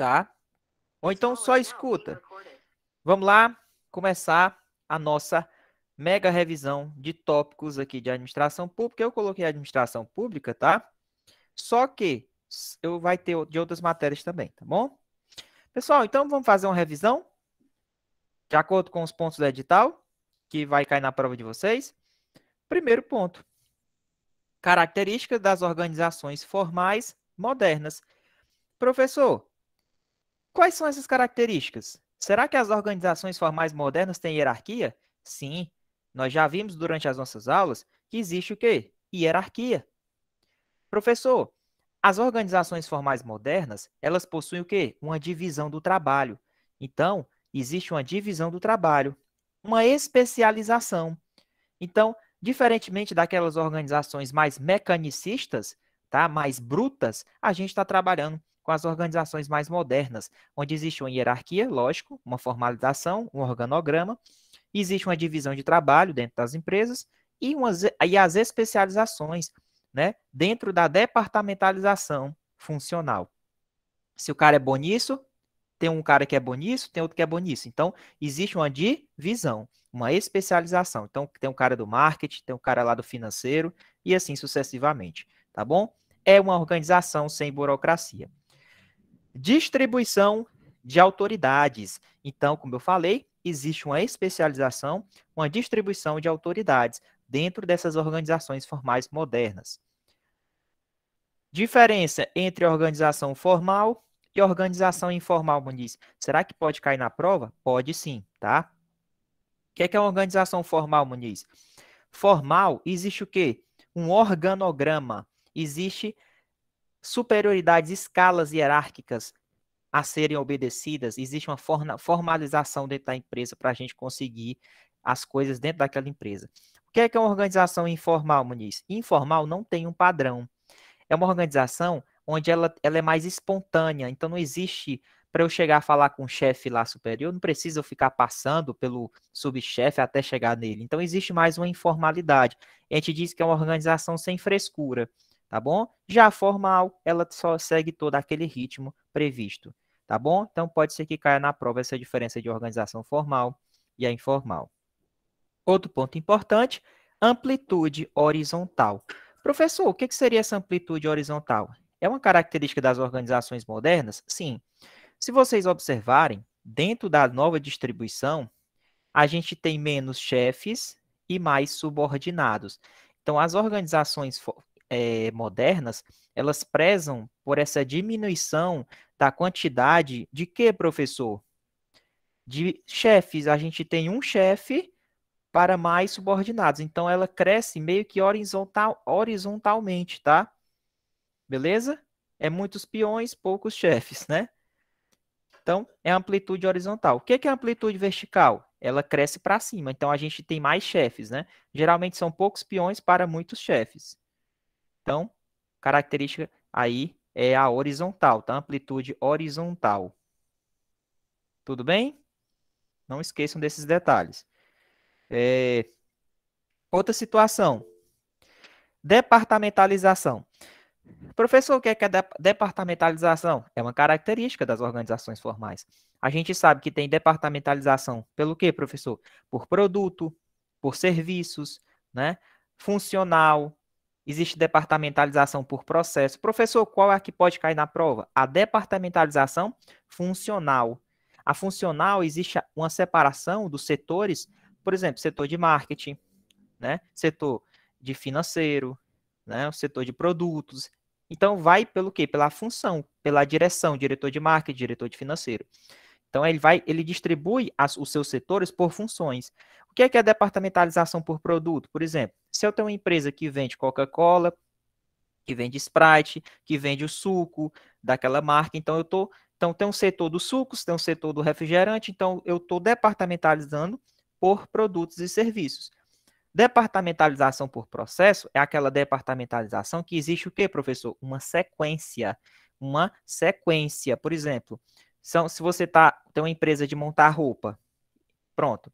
tá? Ou então só escuta. Vamos lá começar a nossa mega revisão de tópicos aqui de administração pública. Eu coloquei administração pública, tá? Só que eu vai ter de outras matérias também, tá bom? Pessoal, então vamos fazer uma revisão de acordo com os pontos do edital que vai cair na prova de vocês. Primeiro ponto: características das organizações formais modernas. Professor, Quais são essas características? Será que as organizações formais modernas têm hierarquia? Sim, nós já vimos durante as nossas aulas que existe o quê? Hierarquia. Professor, as organizações formais modernas, elas possuem o quê? Uma divisão do trabalho. Então, existe uma divisão do trabalho, uma especialização. Então, diferentemente daquelas organizações mais mecanicistas, tá? mais brutas, a gente está trabalhando com as organizações mais modernas, onde existe uma hierarquia, lógico, uma formalização, um organograma, existe uma divisão de trabalho dentro das empresas e, umas, e as especializações né, dentro da departamentalização funcional. Se o cara é bom nisso, tem um cara que é bom nisso, tem outro que é bom nisso. Então, existe uma divisão, uma especialização. Então, tem um cara do marketing, tem um cara lá do financeiro e assim sucessivamente, tá bom? É uma organização sem burocracia. Distribuição de autoridades. Então, como eu falei, existe uma especialização, uma distribuição de autoridades dentro dessas organizações formais modernas. Diferença entre organização formal e organização informal, Muniz. Será que pode cair na prova? Pode sim, tá? O que é, que é uma organização formal, Muniz? Formal, existe o quê? Um organograma. Existe superioridades, escalas hierárquicas a serem obedecidas, existe uma formalização dentro da empresa para a gente conseguir as coisas dentro daquela empresa. O que é, que é uma organização informal, Muniz? Informal não tem um padrão. É uma organização onde ela, ela é mais espontânea, então não existe para eu chegar a falar com o chefe lá superior, não precisa eu ficar passando pelo subchefe até chegar nele. Então existe mais uma informalidade. A gente diz que é uma organização sem frescura tá bom? Já a formal, ela só segue todo aquele ritmo previsto, tá bom? Então pode ser que caia na prova essa diferença de organização formal e a informal. Outro ponto importante, amplitude horizontal. Professor, o que seria essa amplitude horizontal? É uma característica das organizações modernas? Sim. Se vocês observarem, dentro da nova distribuição, a gente tem menos chefes e mais subordinados. Então, as organizações é, modernas, elas prezam por essa diminuição da quantidade de que, professor? De chefes. A gente tem um chefe para mais subordinados. Então, ela cresce meio que horizontal, horizontalmente, tá? Beleza? É muitos peões, poucos chefes, né? Então, é amplitude horizontal. O que é amplitude vertical? Ela cresce para cima, então a gente tem mais chefes, né? Geralmente são poucos peões para muitos chefes. Então, característica aí é a horizontal, tá? Amplitude horizontal. Tudo bem? Não esqueçam desses detalhes. É... Outra situação. Departamentalização. Professor, o que é, que é departamentalização? É uma característica das organizações formais. A gente sabe que tem departamentalização pelo quê, professor? Por produto, por serviços, né? funcional, Existe departamentalização por processo. Professor, qual é a que pode cair na prova? A departamentalização funcional. A funcional existe uma separação dos setores, por exemplo, setor de marketing, né? setor de financeiro, né? o setor de produtos. Então, vai pelo quê? Pela função, pela direção, diretor de marketing, diretor de financeiro. Então, ele vai, ele distribui as, os seus setores por funções. O que é, que é departamentalização por produto? Por exemplo, se eu tenho uma empresa que vende Coca-Cola, que vende Sprite, que vende o suco daquela marca, então eu estou. Então, tem um setor dos sucos, tem um setor do refrigerante, então eu estou departamentalizando por produtos e serviços. Departamentalização por processo é aquela departamentalização que existe o quê, professor? Uma sequência. Uma sequência. Por exemplo, são, se você tá, tem uma empresa de montar roupa, pronto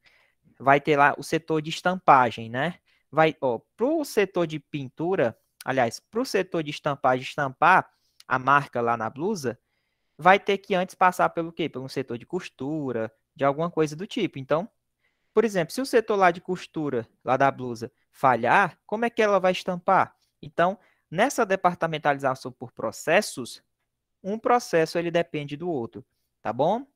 vai ter lá o setor de estampagem, né? Vai, ó, pro setor de pintura, aliás, pro setor de estampagem, estampar a marca lá na blusa, vai ter que antes passar pelo quê? Pelo setor de costura, de alguma coisa do tipo. Então, por exemplo, se o setor lá de costura, lá da blusa, falhar, como é que ela vai estampar? Então, nessa departamentalização por processos, um processo ele depende do outro, tá bom?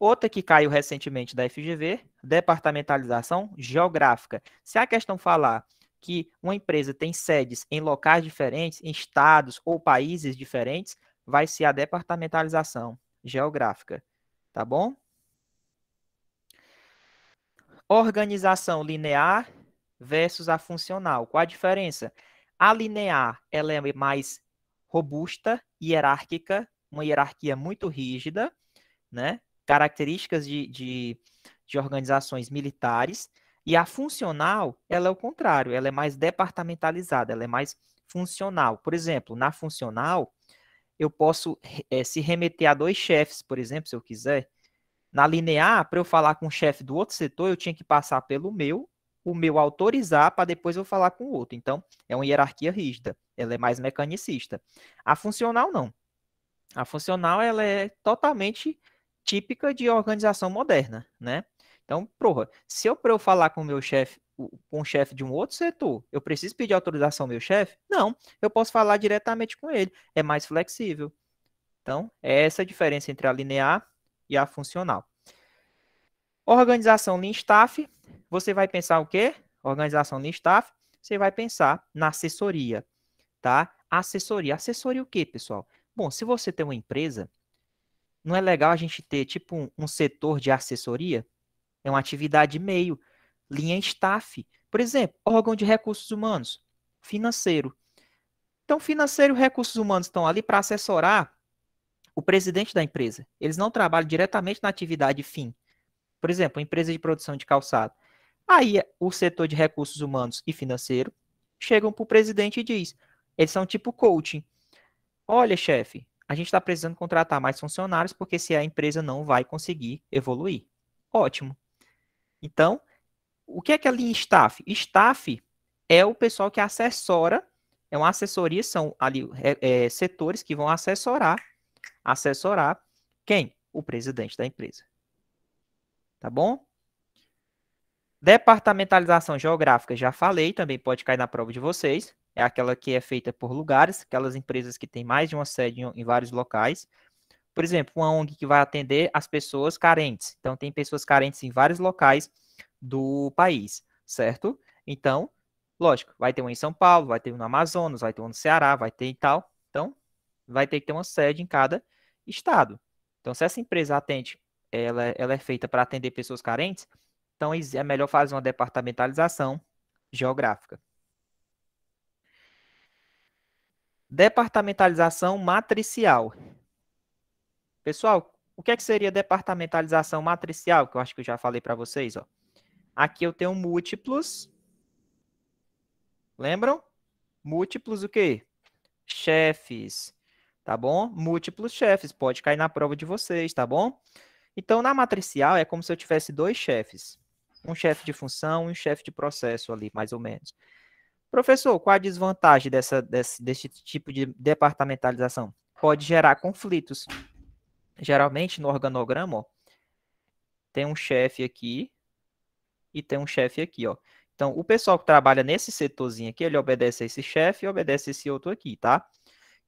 Outra que caiu recentemente da FGV, departamentalização geográfica. Se a questão falar que uma empresa tem sedes em locais diferentes, em estados ou países diferentes, vai ser a departamentalização geográfica, tá bom? Organização linear versus a funcional. Qual a diferença? A linear, ela é mais robusta, hierárquica, uma hierarquia muito rígida, né? características de, de, de organizações militares, e a funcional, ela é o contrário, ela é mais departamentalizada, ela é mais funcional. Por exemplo, na funcional, eu posso é, se remeter a dois chefes, por exemplo, se eu quiser. Na linear, para eu falar com o chefe do outro setor, eu tinha que passar pelo meu, o meu autorizar para depois eu falar com o outro. Então, é uma hierarquia rígida, ela é mais mecanicista. A funcional, não. A funcional, ela é totalmente típica de organização moderna, né? Então, porra, se eu eu falar com o meu chefe, com o chefe de um outro setor, eu preciso pedir autorização ao meu chefe? Não, eu posso falar diretamente com ele, é mais flexível. Então, é essa a diferença entre a linear e a funcional. Organização Lean Staff, você vai pensar o quê? Organização Lean Staff, você vai pensar na assessoria, tá? Assessoria. Assessoria o quê, pessoal? Bom, se você tem uma empresa, não é legal a gente ter tipo um, um setor de assessoria? É uma atividade meio, linha staff. Por exemplo, órgão de recursos humanos, financeiro. Então, financeiro e recursos humanos estão ali para assessorar o presidente da empresa. Eles não trabalham diretamente na atividade fim. Por exemplo, empresa de produção de calçado. Aí o setor de recursos humanos e financeiro chegam para o presidente e diz, eles são tipo coaching. Olha, chefe, a gente está precisando contratar mais funcionários porque se a empresa não vai conseguir evoluir. Ótimo. Então, o que é que ali staff? Staff é o pessoal que assessora, é uma assessoria, são ali é, é, setores que vão assessorar, assessorar quem? O presidente da empresa. Tá bom? Departamentalização geográfica, já falei, também pode cair na prova de vocês é aquela que é feita por lugares, aquelas empresas que têm mais de uma sede em, em vários locais. Por exemplo, uma ONG que vai atender as pessoas carentes. Então, tem pessoas carentes em vários locais do país, certo? Então, lógico, vai ter um em São Paulo, vai ter um no Amazonas, vai ter um no Ceará, vai ter e tal. Então, vai ter que ter uma sede em cada estado. Então, se essa empresa atende, ela, ela é feita para atender pessoas carentes, então é melhor fazer uma departamentalização geográfica. Departamentalização matricial. Pessoal, o que, é que seria departamentalização matricial? Que eu acho que eu já falei para vocês. Ó. Aqui eu tenho múltiplos. Lembram? Múltiplos o quê? Chefes. Tá bom? Múltiplos chefes. Pode cair na prova de vocês, tá bom? Então, na matricial, é como se eu tivesse dois chefes. Um chefe de função e um chefe de processo ali, mais ou menos. Professor, qual a desvantagem dessa, desse, desse tipo de departamentalização? Pode gerar conflitos. Geralmente, no organograma, ó, tem um chefe aqui e tem um chefe aqui, ó. Então, o pessoal que trabalha nesse setorzinho aqui, ele obedece a esse chefe e obedece a esse outro aqui, tá?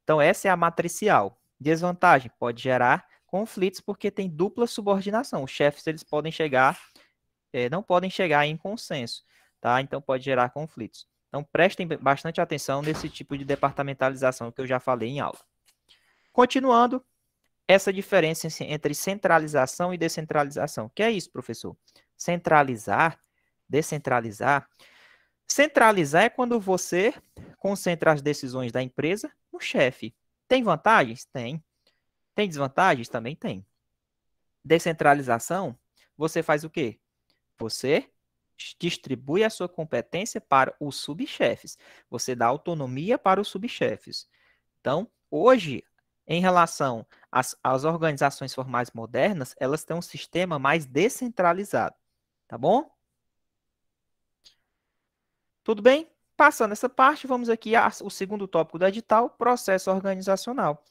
Então, essa é a matricial. Desvantagem, pode gerar conflitos porque tem dupla subordinação. Os chefes, eles podem chegar, eh, não podem chegar em consenso, tá? Então, pode gerar conflitos. Então prestem bastante atenção nesse tipo de departamentalização que eu já falei em aula. Continuando, essa diferença entre centralização e descentralização. O que é isso, professor? Centralizar, descentralizar. Centralizar é quando você concentra as decisões da empresa no chefe. Tem vantagens? Tem. Tem desvantagens? Também tem. Descentralização, você faz o quê? Você distribui a sua competência para os subchefes. Você dá autonomia para os subchefes. Então, hoje, em relação às, às organizações formais modernas, elas têm um sistema mais descentralizado. Tá bom? Tudo bem? Passando essa parte, vamos aqui ao segundo tópico do edital, processo organizacional.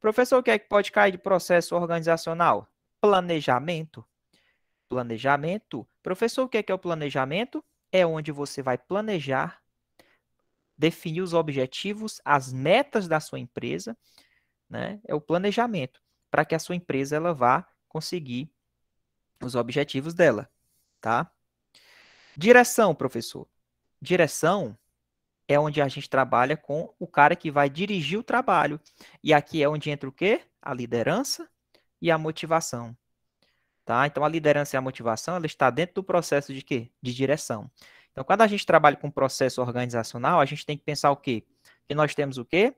Professor, o que é que pode cair de processo organizacional? Planejamento. Planejamento Professor, o que é, que é o planejamento? É onde você vai planejar, definir os objetivos, as metas da sua empresa, né? É o planejamento para que a sua empresa ela vá conseguir os objetivos dela, tá? Direção, professor. Direção é onde a gente trabalha com o cara que vai dirigir o trabalho. E aqui é onde entra o quê? A liderança e a motivação. Tá? Então, a liderança e a motivação, ela está dentro do processo de quê? De direção. Então, quando a gente trabalha com processo organizacional, a gente tem que pensar o quê? Que nós temos o quê?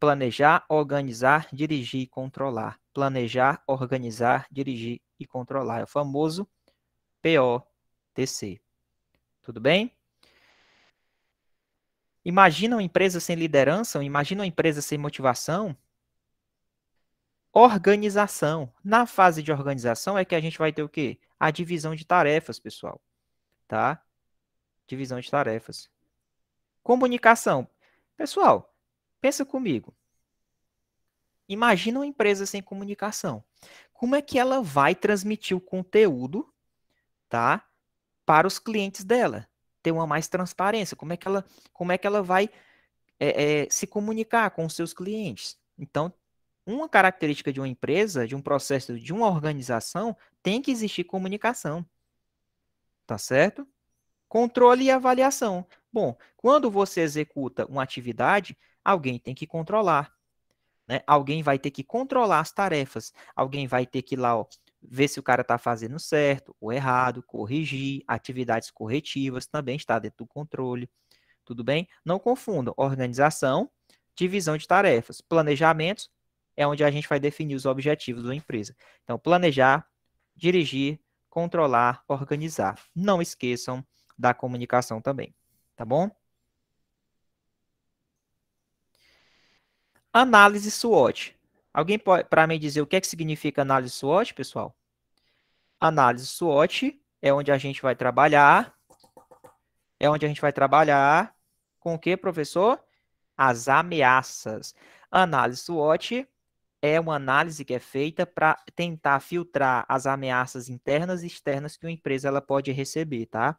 Planejar, organizar, dirigir e controlar. Planejar, organizar, dirigir e controlar. É o famoso POTC. Tudo bem? Imagina uma empresa sem liderança, imagina uma empresa sem motivação, Organização. Na fase de organização é que a gente vai ter o quê? A divisão de tarefas, pessoal. Tá? Divisão de tarefas. Comunicação. Pessoal, pensa comigo. Imagina uma empresa sem comunicação. Como é que ela vai transmitir o conteúdo, tá? Para os clientes dela. Ter uma mais transparência. Como é que ela, como é que ela vai é, é, se comunicar com os seus clientes? Então, uma característica de uma empresa, de um processo, de uma organização, tem que existir comunicação. Tá certo? Controle e avaliação. Bom, quando você executa uma atividade, alguém tem que controlar. Né? Alguém vai ter que controlar as tarefas. Alguém vai ter que ir lá, ó, ver se o cara está fazendo certo ou errado, corrigir, atividades corretivas também está dentro do controle. Tudo bem? Não confundam organização, divisão de tarefas, planejamentos, é onde a gente vai definir os objetivos da empresa. Então, planejar, dirigir, controlar, organizar. Não esqueçam da comunicação também, tá bom? Análise SWOT. Alguém para me dizer o que é que significa análise SWOT, pessoal? Análise SWOT é onde a gente vai trabalhar é onde a gente vai trabalhar com o que, professor? As ameaças. Análise SWOT é uma análise que é feita para tentar filtrar as ameaças internas e externas que uma empresa ela pode receber, tá?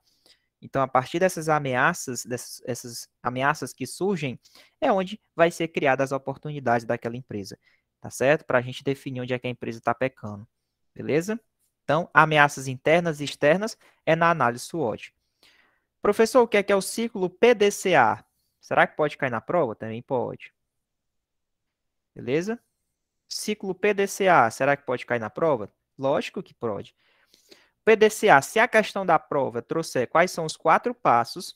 Então, a partir dessas ameaças, dessas essas ameaças que surgem, é onde vai ser criadas as oportunidades daquela empresa, tá certo? Para a gente definir onde é que a empresa está pecando, beleza? Então, ameaças internas e externas é na análise SWOT. Professor, o que é que é o ciclo PDCA? Será que pode cair na prova? Também pode. Beleza? Ciclo PDCA, será que pode cair na prova? Lógico que pode. PDCA, se a questão da prova trouxer quais são os quatro passos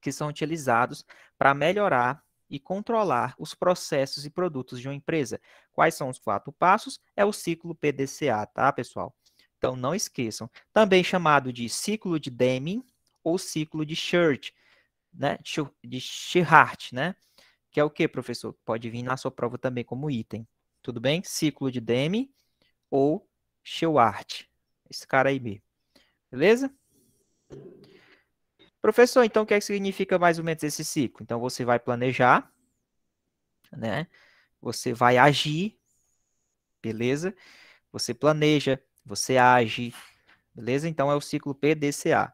que são utilizados para melhorar e controlar os processos e produtos de uma empresa. Quais são os quatro passos? É o ciclo PDCA, tá, pessoal? Então, não esqueçam. Também chamado de ciclo de Deming ou ciclo de Shirt, né? De Schirhart, né? Que é o que, professor? Pode vir na sua prova também como item tudo bem? Ciclo de Demi ou Schwartz, esse cara aí B. Beleza? Professor, então o que, é que significa mais ou menos esse ciclo? Então você vai planejar, né? Você vai agir, beleza? Você planeja, você age, beleza? Então é o ciclo PDCA.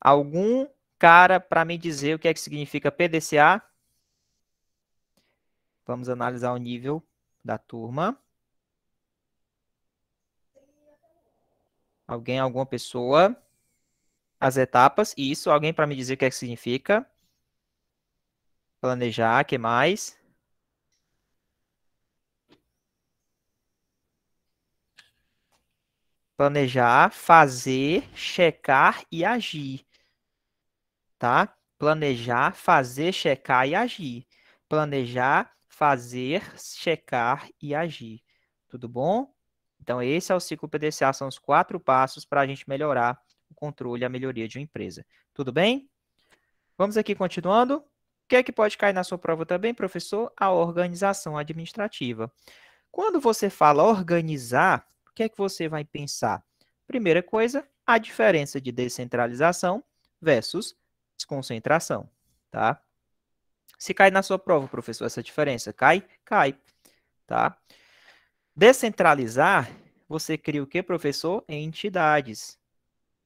Algum cara para me dizer o que é que significa PDCA. Vamos analisar o nível da turma. Alguém, alguma pessoa. As etapas, isso. Alguém para me dizer o que é que significa. Planejar, que mais? Planejar, fazer, checar e agir tá? Planejar, fazer, checar e agir. Planejar, fazer, checar e agir. Tudo bom? Então, esse é o ciclo PDCA, são os quatro passos para a gente melhorar o controle e a melhoria de uma empresa. Tudo bem? Vamos aqui continuando. O que é que pode cair na sua prova também, professor? A organização administrativa. Quando você fala organizar, o que é que você vai pensar? Primeira coisa, a diferença de descentralização versus desconcentração, tá? Se cai na sua prova, professor, essa diferença, cai? Cai, tá? Descentralizar, você cria o que, professor? Entidades,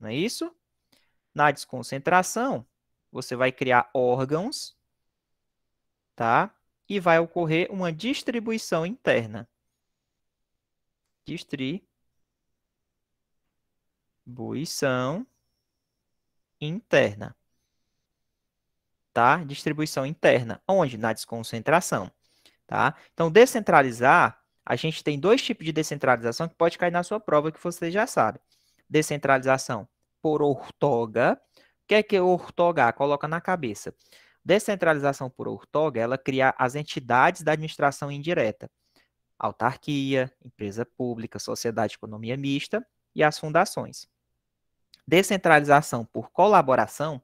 não é isso? Na desconcentração, você vai criar órgãos, tá? E vai ocorrer uma distribuição interna. Distribuição interna tá? Distribuição interna, onde? Na desconcentração, tá? Então, descentralizar, a gente tem dois tipos de descentralização que pode cair na sua prova, que você já sabe. Descentralização por ortoga. O que é que é ortogar? Coloca na cabeça. Descentralização por ortoga, ela cria as entidades da administração indireta. Autarquia, empresa pública, sociedade economia mista e as fundações. Descentralização por colaboração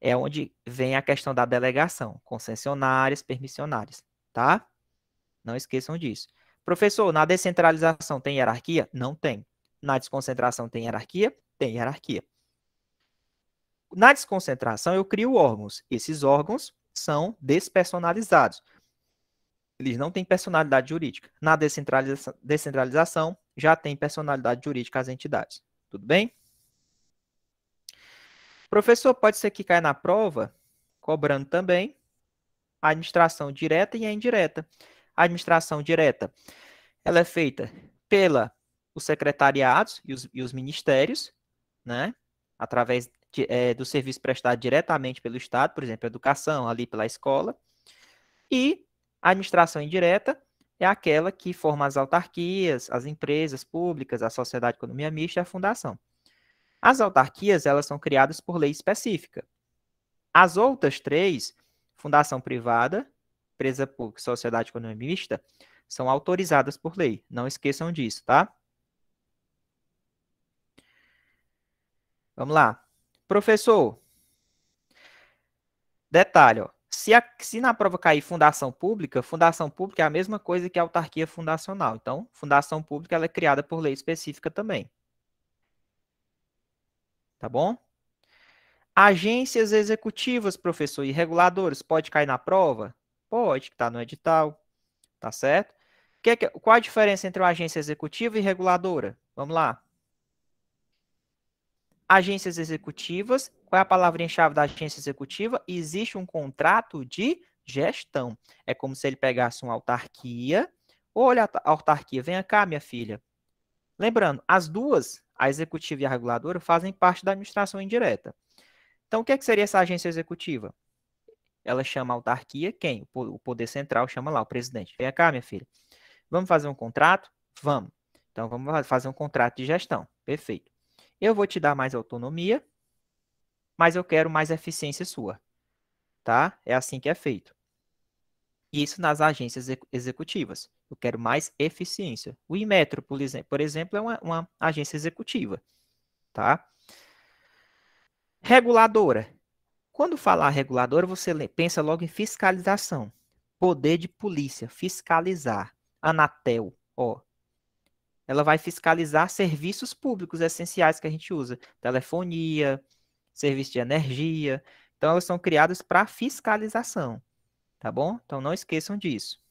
é onde vem a questão da delegação, concessionárias, permissionárias, tá? Não esqueçam disso. Professor, na descentralização tem hierarquia? Não tem. Na desconcentração tem hierarquia? Tem hierarquia. Na desconcentração, eu crio órgãos. Esses órgãos são despersonalizados. Eles não têm personalidade jurídica. Na descentraliza descentralização, já tem personalidade jurídica as entidades. Tudo bem? Professor, pode ser que caia na prova, cobrando também a administração direta e a indireta. A administração direta, ela é feita pela os secretariados e os, e os ministérios, né? Através de, é, do serviço prestado diretamente pelo Estado, por exemplo, educação, ali pela escola. E a administração indireta é aquela que forma as autarquias, as empresas públicas, a sociedade de economia mista e a fundação. As autarquias, elas são criadas por lei específica. As outras três, fundação privada, empresa pública, sociedade economista, são autorizadas por lei. Não esqueçam disso, tá? Vamos lá. Professor, detalhe, ó, se, a, se, na prova cair fundação pública, fundação pública é a mesma coisa que autarquia fundacional. Então, fundação pública ela é criada por lei específica também tá bom? Agências executivas, professor, e reguladores, pode cair na prova? Pode, que está no edital, tá certo? Que, qual a diferença entre uma agência executiva e reguladora? Vamos lá. Agências executivas, qual é a palavrinha-chave da agência executiva? Existe um contrato de gestão. É como se ele pegasse uma autarquia. Olha, a autarquia, venha cá, minha filha. Lembrando, as duas a executiva e a reguladora fazem parte da administração indireta. Então, o que, é que seria essa agência executiva? Ela chama a autarquia, quem? O poder central chama lá o presidente. Vem cá, minha filha. Vamos fazer um contrato? Vamos. Então, vamos fazer um contrato de gestão. Perfeito. Eu vou te dar mais autonomia, mas eu quero mais eficiência sua. Tá? É assim que é feito. Isso nas agências executivas eu quero mais eficiência. O Inmetro, por exemplo, é uma, uma agência executiva, tá? Reguladora. Quando falar reguladora, você pensa logo em fiscalização. Poder de polícia, fiscalizar. Anatel, ó. Ela vai fiscalizar serviços públicos essenciais que a gente usa. Telefonia, serviço de energia. Então, elas são criadas para fiscalização, tá bom? Então, não esqueçam disso.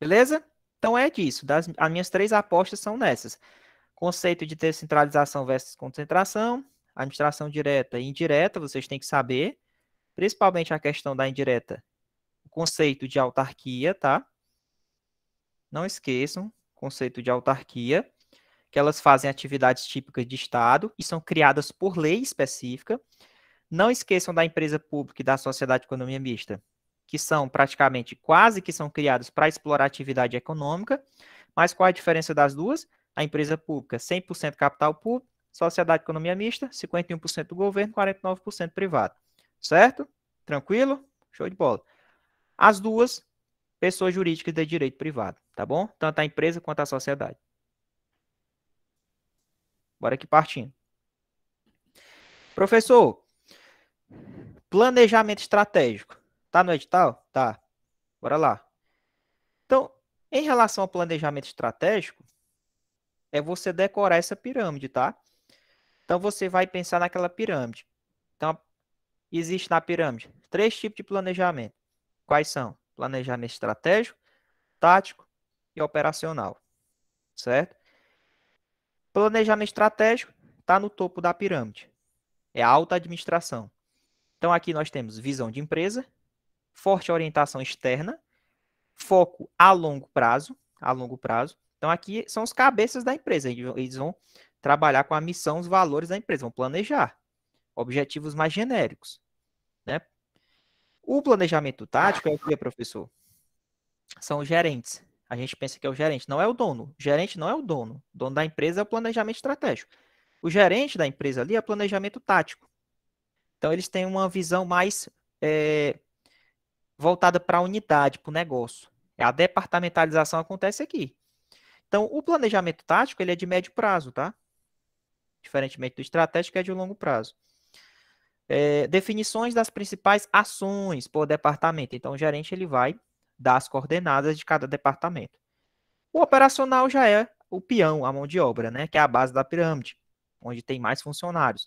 Beleza? Então é disso. Das, as minhas três apostas são nessas: conceito de descentralização versus concentração, administração direta e indireta, vocês têm que saber, principalmente a questão da indireta, o conceito de autarquia, tá? Não esqueçam, conceito de autarquia, que elas fazem atividades típicas de Estado e são criadas por lei específica. Não esqueçam da empresa pública e da sociedade de economia mista que são praticamente quase que são criados para explorar atividade econômica, mas qual a diferença das duas? A empresa pública, 100% capital público, sociedade economia mista, 51% do governo, 49% privado. Certo? Tranquilo? Show de bola. As duas, pessoas jurídicas de direito privado, tá bom? Tanto a empresa quanto a sociedade. Bora aqui partindo. Professor, planejamento estratégico. Tá no edital? Tá. Bora lá. Então, em relação ao planejamento estratégico, é você decorar essa pirâmide, tá? Então, você vai pensar naquela pirâmide. Então, existe na pirâmide três tipos de planejamento. Quais são? Planejamento estratégico, tático e operacional. Certo? Planejamento estratégico está no topo da pirâmide. É a alta administração. Então, aqui nós temos visão de empresa, forte orientação externa, foco a longo prazo, a longo prazo. Então aqui são os cabeças da empresa, eles vão trabalhar com a missão, os valores da empresa, vão planejar objetivos mais genéricos, né? O planejamento tático é o que, professor? São os gerentes. A gente pensa que é o gerente, não é o dono. O gerente não é o dono. O dono da empresa é o planejamento estratégico. O gerente da empresa ali é planejamento tático. Então, eles têm uma visão mais é, voltada para a unidade, para o negócio. A departamentalização acontece aqui. Então, o planejamento tático ele é de médio prazo, tá? Diferentemente do estratégico, é de longo prazo. É, definições das principais ações por departamento. Então, o gerente ele vai dar as coordenadas de cada departamento. O operacional já é o peão, a mão de obra, né? Que é a base da pirâmide, onde tem mais funcionários,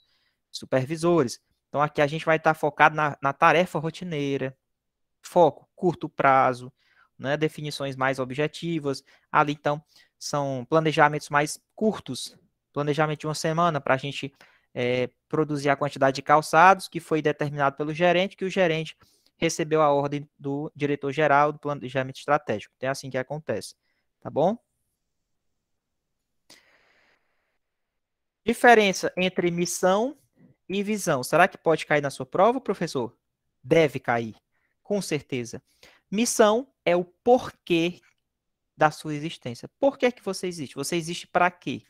supervisores. Então, aqui a gente vai estar tá focado na, na tarefa rotineira, foco, curto prazo, né, definições mais objetivas. Ali, então, são planejamentos mais curtos, planejamento de uma semana para a gente é, produzir a quantidade de calçados que foi determinado pelo gerente, que o gerente recebeu a ordem do diretor-geral do planejamento estratégico. Então, é assim que acontece, tá bom? Diferença entre missão e visão. Será que pode cair na sua prova, professor? Deve cair com certeza. Missão é o porquê da sua existência. Por que, é que você existe? Você existe para quê?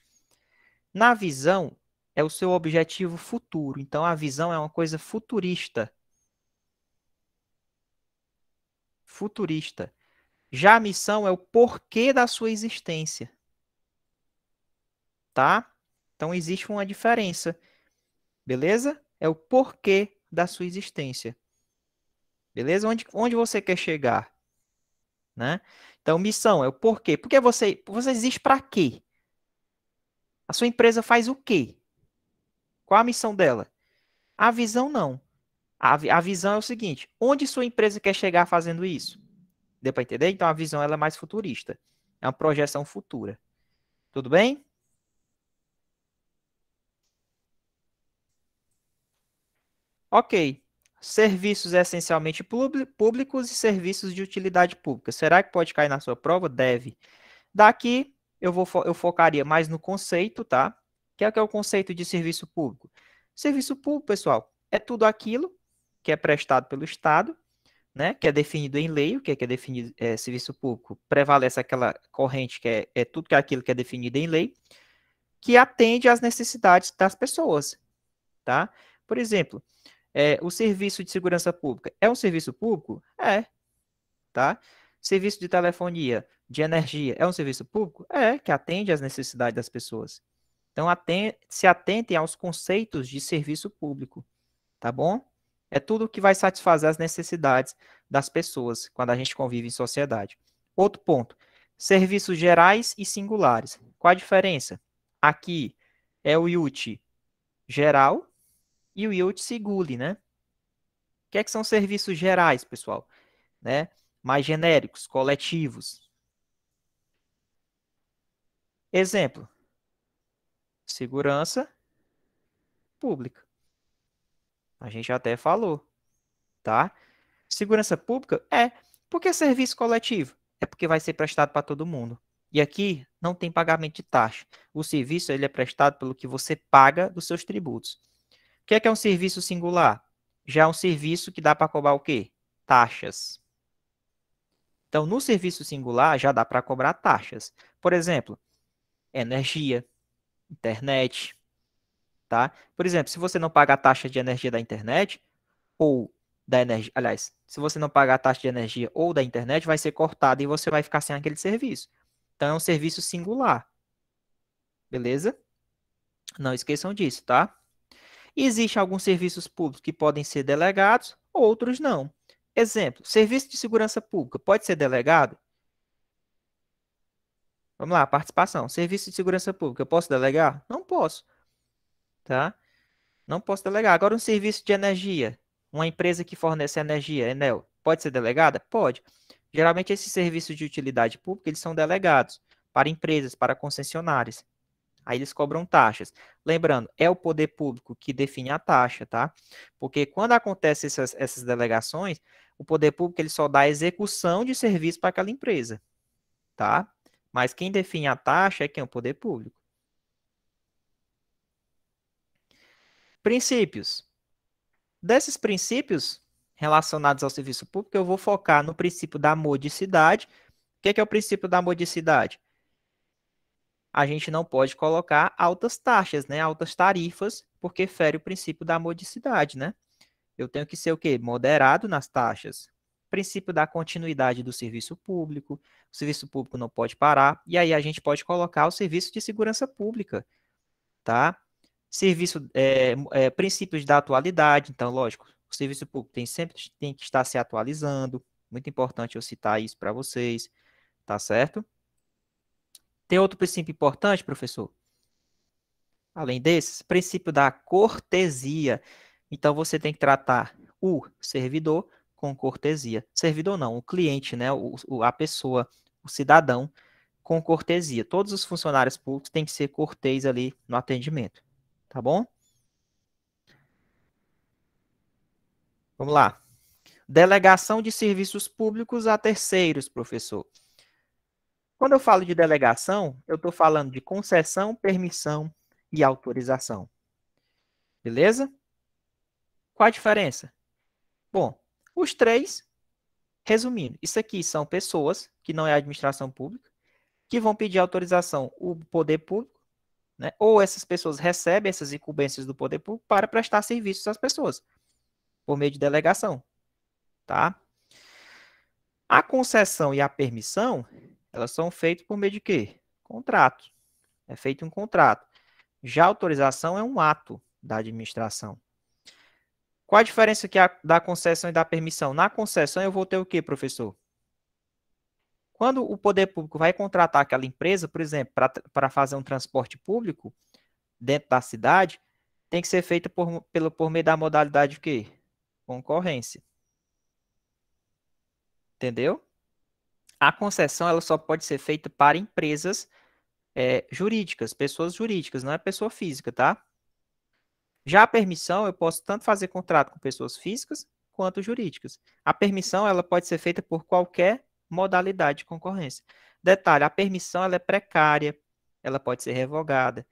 Na visão, é o seu objetivo futuro. Então, a visão é uma coisa futurista. Futurista. Já a missão é o porquê da sua existência. Tá? Então, existe uma diferença. Beleza? É o porquê da sua existência. Beleza? Onde, onde você quer chegar? Né? Então, missão é o porquê. Porque você, você existe para quê? A sua empresa faz o quê? Qual a missão dela? A visão não. A, a visão é o seguinte: onde sua empresa quer chegar fazendo isso? Deu para entender? Então a visão ela é mais futurista. É uma projeção futura. Tudo bem? Ok serviços essencialmente públicos e serviços de utilidade pública. Será que pode cair na sua prova? Deve. Daqui eu vou eu focaria mais no conceito, tá? Que é o que é o conceito de serviço público. Serviço público, pessoal, é tudo aquilo que é prestado pelo Estado, né? Que é definido em lei, o que é, que é definido é, serviço público. Prevalece aquela corrente que é, é tudo que é aquilo que é definido em lei, que atende às necessidades das pessoas, tá? Por exemplo, é, o serviço de segurança pública é um serviço público? É. Tá? Serviço de telefonia, de energia, é um serviço público? É, que atende às necessidades das pessoas. Então, se atentem aos conceitos de serviço público, tá bom? É tudo que vai satisfazer as necessidades das pessoas quando a gente convive em sociedade. Outro ponto: serviços gerais e singulares. Qual a diferença? Aqui é o IUT geral, e o Yield Siguli, né? O que, é que são serviços gerais, pessoal? Né? Mais genéricos, coletivos. Exemplo: segurança pública. A gente até falou, tá? Segurança pública é porque é serviço coletivo, é porque vai ser prestado para todo mundo. E aqui não tem pagamento de taxa. O serviço ele é prestado pelo que você paga dos seus tributos. O que é, que é um serviço singular? Já é um serviço que dá para cobrar o quê? Taxas. Então, no serviço singular, já dá para cobrar taxas. Por exemplo, energia, internet, tá? Por exemplo, se você não paga a taxa de energia da internet, ou da energia, aliás, se você não pagar a taxa de energia ou da internet, vai ser cortado e você vai ficar sem aquele serviço. Então, é um serviço singular. Beleza? Não esqueçam disso, tá? Existem alguns serviços públicos que podem ser delegados, outros não. Exemplo, serviço de segurança pública pode ser delegado? Vamos lá, participação. Serviço de segurança pública, eu posso delegar? Não posso. Tá? Não posso delegar. Agora, um serviço de energia, uma empresa que fornece energia, Enel, pode ser delegada? Pode. Geralmente, esses serviços de utilidade pública, eles são delegados para empresas, para concessionárias. Aí eles cobram taxas. Lembrando, é o poder público que define a taxa, tá? Porque quando acontecem essas, essas delegações, o poder público ele só dá execução de serviço para aquela empresa, tá? Mas quem define a taxa é quem é o poder público. Princípios. Desses princípios relacionados ao serviço público, eu vou focar no princípio da modicidade. O que é, que é o princípio da modicidade? a gente não pode colocar altas taxas, né? Altas tarifas, porque fere o princípio da modicidade, né? Eu tenho que ser o quê? Moderado nas taxas. Princípio da continuidade do serviço público. O serviço público não pode parar. E aí a gente pode colocar o serviço de segurança pública, tá? Serviço, é, é, princípios da atualidade. Então, lógico, o serviço público tem sempre tem que estar se atualizando. Muito importante eu citar isso para vocês, tá certo? Tem outro princípio importante, professor? Além desses, princípio da cortesia. Então, você tem que tratar o servidor com cortesia. Servidor não, o cliente, né? O, a pessoa, o cidadão, com cortesia. Todos os funcionários públicos têm que ser cortês ali no atendimento. Tá bom? Vamos lá. Delegação de serviços públicos a terceiros, professor. Quando eu falo de delegação, eu estou falando de concessão, permissão e autorização. Beleza? Qual a diferença? Bom, os três, resumindo, isso aqui são pessoas, que não é a administração pública, que vão pedir autorização o poder público, né? ou essas pessoas recebem essas incumbências do poder público para prestar serviços às pessoas, por meio de delegação. Tá? A concessão e a permissão elas são feitas por meio de quê? Contrato. É feito um contrato. Já autorização é um ato da administração. Qual a diferença que há da concessão e da permissão? Na concessão eu vou ter o quê, professor? Quando o poder público vai contratar aquela empresa, por exemplo, para fazer um transporte público dentro da cidade, tem que ser feita por, pelo, por meio da modalidade o quê? Concorrência. Entendeu? a concessão ela só pode ser feita para empresas é, jurídicas, pessoas jurídicas, não é pessoa física, tá? Já a permissão, eu posso tanto fazer contrato com pessoas físicas quanto jurídicas. A permissão, ela pode ser feita por qualquer modalidade de concorrência. Detalhe, a permissão, ela é precária, ela pode ser revogada,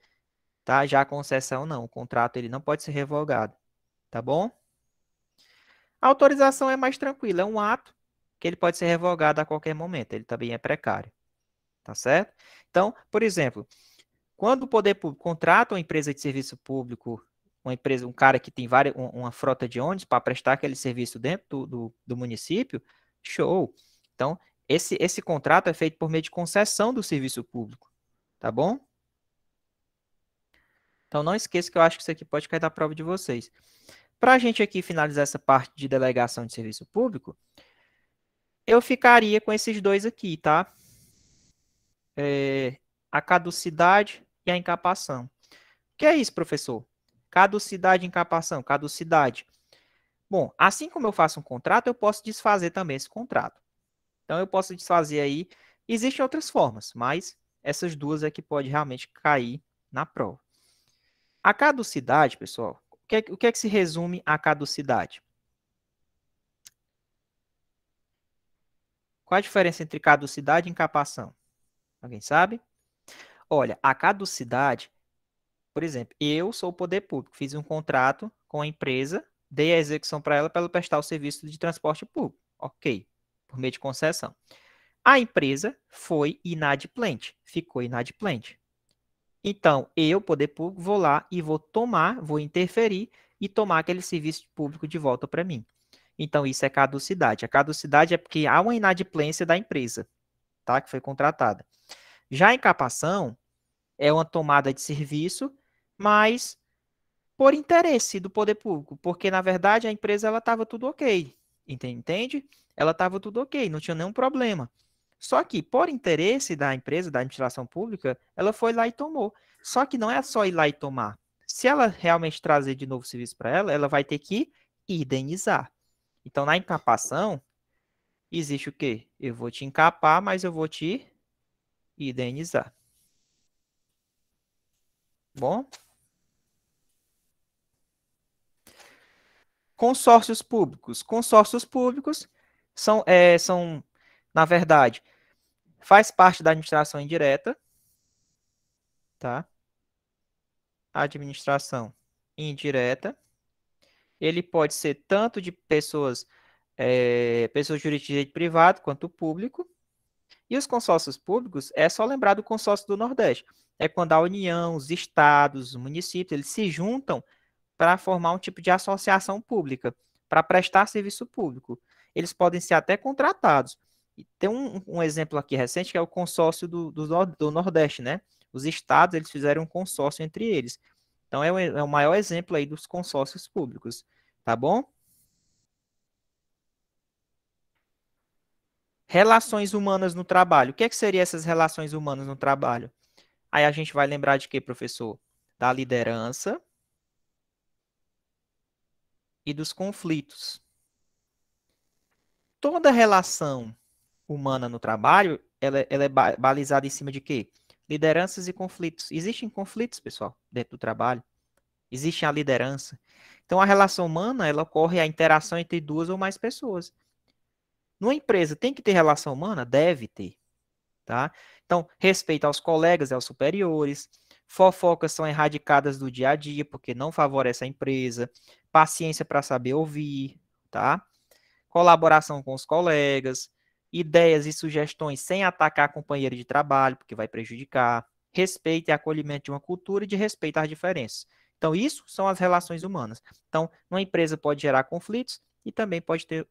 tá? Já a concessão, não. O contrato, ele não pode ser revogado, tá bom? A autorização é mais tranquila, é um ato que ele pode ser revogado a qualquer momento, ele também é precário. Tá certo? Então, por exemplo, quando o poder público contrata uma empresa de serviço público, uma empresa, um cara que tem várias, uma frota de ônibus para prestar aquele serviço dentro do, do, do município, show. Então, esse, esse contrato é feito por meio de concessão do serviço público, tá bom? Então, não esqueça que eu acho que isso aqui pode cair da prova de vocês. Para a gente aqui finalizar essa parte de delegação de serviço público, eu ficaria com esses dois aqui, tá? É, a caducidade e a encapação. O que é isso, professor? Caducidade e encapação. Caducidade. Bom, assim como eu faço um contrato, eu posso desfazer também esse contrato. Então, eu posso desfazer aí. Existem outras formas, mas essas duas é que pode realmente cair na prova. A caducidade, pessoal, o que é, o que, é que se resume a caducidade? Qual a diferença entre caducidade e incapação? Alguém sabe? Olha, a caducidade, por exemplo, eu sou o poder público, fiz um contrato com a empresa, dei a execução para ela para ela prestar o serviço de transporte público. Ok, por meio de concessão. A empresa foi inadimplente, ficou inadimplente. Então, eu, poder público, vou lá e vou tomar, vou interferir e tomar aquele serviço público de volta para mim. Então, isso é caducidade. A caducidade é porque há uma inadimplência da empresa, tá? Que foi contratada. Já a incapação é uma tomada de serviço, mas por interesse do poder público, porque na verdade a empresa ela estava tudo ok, entende? Ela estava tudo ok, não tinha nenhum problema. Só que por interesse da empresa, da administração pública, ela foi lá e tomou. Só que não é só ir lá e tomar. Se ela realmente trazer de novo serviço para ela, ela vai ter que indenizar. Então, na encapação, existe o quê? Eu vou te encapar, mas eu vou te idenizar. Bom? Consórcios públicos. Consórcios públicos são, é, são, na verdade, faz parte da administração indireta, tá? Administração indireta ele pode ser tanto de pessoas, é, pessoas de direito privado quanto público. E os consórcios públicos, é só lembrar do consórcio do Nordeste. É quando a União, os estados, os municípios, eles se juntam para formar um tipo de associação pública, para prestar serviço público. Eles podem ser até contratados. E tem um, um exemplo aqui recente que é o consórcio do, do, do Nordeste, né? Os estados eles fizeram um consórcio entre eles. Então é o, é o maior exemplo aí dos consórcios públicos, tá bom? Relações humanas no trabalho. O que, é que seria essas relações humanas no trabalho? Aí a gente vai lembrar de quê, professor? Da liderança e dos conflitos. Toda relação humana no trabalho, ela, é, ela é balizada em cima de quê? Lideranças e conflitos. Existem conflitos, pessoal, dentro do trabalho. Existe a liderança. Então, a relação humana, ela ocorre a interação entre duas ou mais pessoas. Numa empresa, tem que ter relação humana? Deve ter. Tá? Então, respeito aos colegas e aos superiores. Fofocas são erradicadas do dia a dia, porque não favorece a empresa. Paciência para saber ouvir, tá? Colaboração com os colegas ideias e sugestões sem atacar companheiro de trabalho, porque vai prejudicar, respeito e acolhimento de uma cultura e de respeito às diferenças. Então, isso são as relações humanas. Então, uma empresa pode gerar conflitos e também pode ter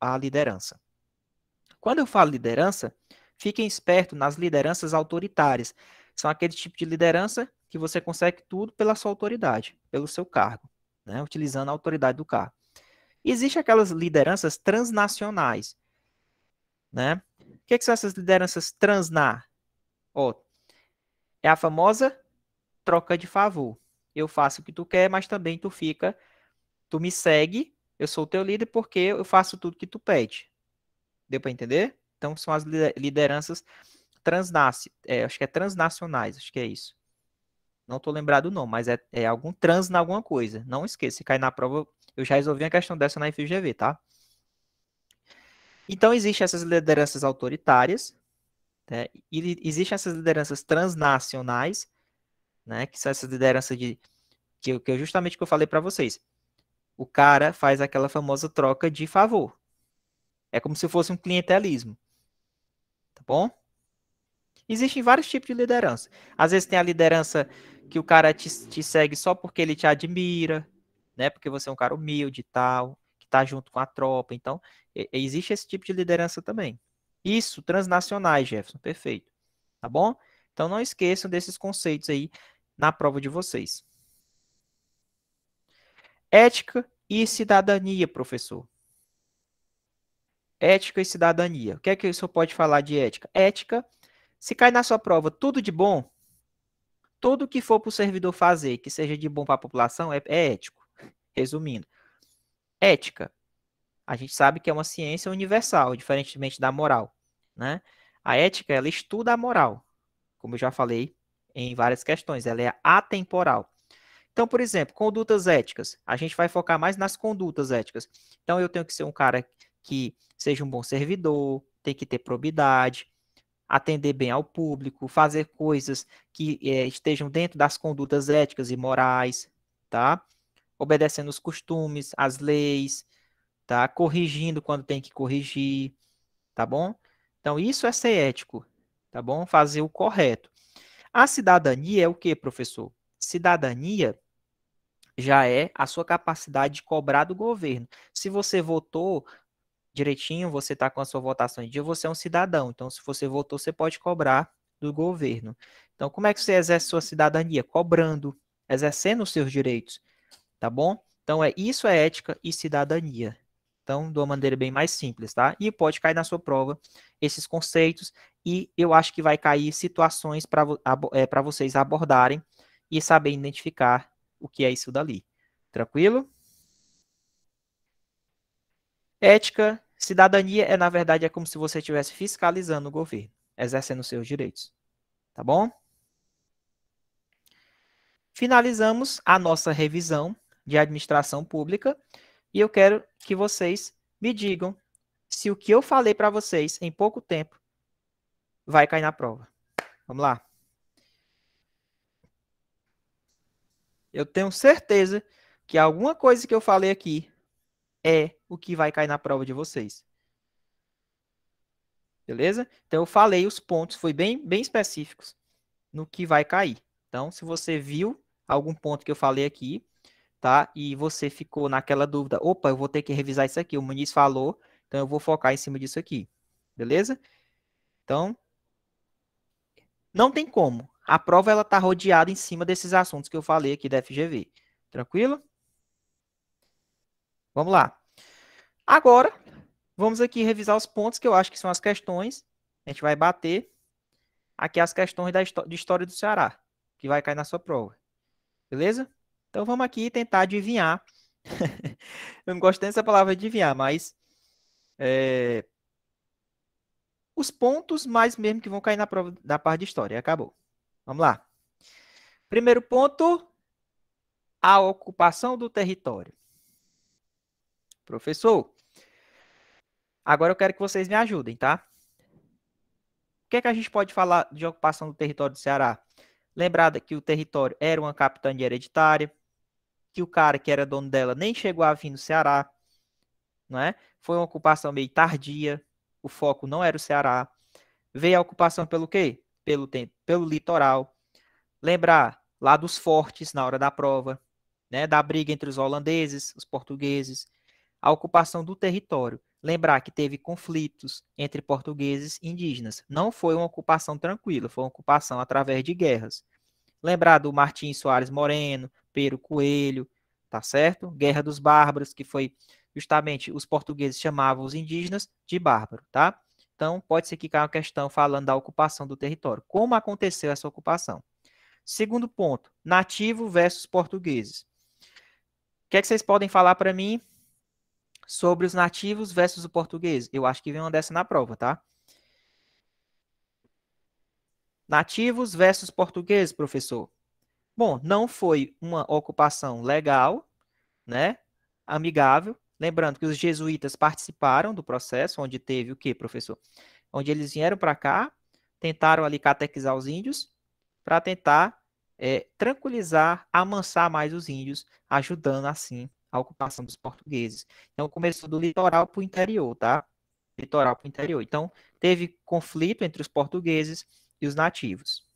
a liderança. Quando eu falo liderança, fiquem espertos nas lideranças autoritárias. São aquele tipo de liderança que você consegue tudo pela sua autoridade, pelo seu cargo, né? utilizando a autoridade do cargo. Existem existe aquelas lideranças transnacionais, né? O que, é que são essas lideranças transná? Ó, é a famosa troca de favor. Eu faço o que tu quer, mas também tu fica, tu me segue, eu sou teu líder porque eu faço tudo que tu pede. Deu para entender? Então são as lideranças transnace, é, acho que é transnacionais, acho que é isso. Não estou lembrado não, mas é, é algum trans em alguma coisa. Não esqueça, se cair na prova, eu já resolvi a questão dessa na FGV, tá? Então, existem essas lideranças autoritárias, né? e existem essas lideranças transnacionais, né? que são essas lideranças de, que, que eu, justamente que eu falei para vocês. O cara faz aquela famosa troca de favor. É como se fosse um clientelismo. Tá bom? Existem vários tipos de liderança. Às vezes tem a liderança que o cara te, te segue só porque ele te admira, né? Porque você é um cara humilde e tal está junto com a tropa. Então, existe esse tipo de liderança também. Isso, transnacionais, Jefferson, perfeito. Tá bom? Então, não esqueçam desses conceitos aí na prova de vocês. Ética e cidadania, professor. Ética e cidadania. O que é que o senhor pode falar de ética? Ética, se cai na sua prova tudo de bom, tudo que for para o servidor fazer que seja de bom para a população é, é ético. Resumindo, ética. A gente sabe que é uma ciência universal, diferentemente da moral, né? A ética, ela estuda a moral, como eu já falei em várias questões, ela é atemporal. Então, por exemplo, condutas éticas. A gente vai focar mais nas condutas éticas. Então, eu tenho que ser um cara que seja um bom servidor, tem que ter probidade, atender bem ao público, fazer coisas que é, estejam dentro das condutas éticas e morais, tá? obedecendo os costumes, as leis, tá? Corrigindo quando tem que corrigir, tá bom? Então, isso é ser ético, tá bom? Fazer o correto. A cidadania é o que, professor? Cidadania já é a sua capacidade de cobrar do governo. Se você votou direitinho, você está com a sua votação em dia, você é um cidadão. Então, se você votou, você pode cobrar do governo. Então, como é que você exerce sua cidadania? Cobrando, exercendo os seus direitos tá bom? Então, é isso é ética e cidadania. Então, de uma maneira bem mais simples, tá? E pode cair na sua prova esses conceitos e eu acho que vai cair situações para é, vocês abordarem e saber identificar o que é isso dali. Tranquilo? Ética, cidadania é, na verdade, é como se você estivesse fiscalizando o governo, exercendo seus direitos. Tá bom? Finalizamos a nossa revisão de administração pública e eu quero que vocês me digam se o que eu falei para vocês em pouco tempo vai cair na prova. Vamos lá. Eu tenho certeza que alguma coisa que eu falei aqui é o que vai cair na prova de vocês. Beleza? Então eu falei os pontos, foi bem, bem específicos no que vai cair. Então, se você viu algum ponto que eu falei aqui, tá? E você ficou naquela dúvida, opa, eu vou ter que revisar isso aqui, o Muniz falou, então eu vou focar em cima disso aqui, beleza? Então, não tem como. A prova ela tá rodeada em cima desses assuntos que eu falei aqui da FGV. Tranquilo? Vamos lá. Agora, vamos aqui revisar os pontos que eu acho que são as questões. A gente vai bater aqui as questões da de história do Ceará, que vai cair na sua prova. Beleza? Então vamos aqui tentar adivinhar. Eu não gosto dessa palavra adivinhar, mas é, os pontos mais mesmo que vão cair na prova da parte de história. Acabou. Vamos lá. Primeiro ponto, a ocupação do território. Professor, agora eu quero que vocês me ajudem, tá? O que é que a gente pode falar de ocupação do território do Ceará? Lembrada que o território era uma capitania hereditária, que o cara que era dono dela nem chegou a vir no Ceará, não é? Foi uma ocupação meio tardia, o foco não era o Ceará. Veio a ocupação pelo quê? Pelo, pelo litoral. Lembrar lá dos fortes na hora da prova, né? Da briga entre os holandeses, os portugueses, a ocupação do território. Lembrar que teve conflitos entre portugueses e indígenas. Não foi uma ocupação tranquila, foi uma ocupação através de guerras. Lembrar do Martins Soares Moreno, Pero Coelho, tá certo? Guerra dos Bárbaros, que foi justamente os portugueses chamavam os indígenas de bárbaro, tá? Então, pode ser que caia uma questão falando da ocupação do território. Como aconteceu essa ocupação? Segundo ponto, nativo versus portugueses. O que, é que vocês podem falar para mim sobre os nativos versus o português? Eu acho que vem uma dessa na prova, tá? Nativos versus português, professor. Bom, não foi uma ocupação legal, né? Amigável. Lembrando que os jesuítas participaram do processo, onde teve o quê, professor? Onde eles vieram para cá, tentaram ali catequizar os índios, para tentar é, tranquilizar, amansar mais os índios, ajudando assim a ocupação dos portugueses. Então começou do litoral para o interior, tá? Litoral para o interior. Então teve conflito entre os portugueses e os nativos.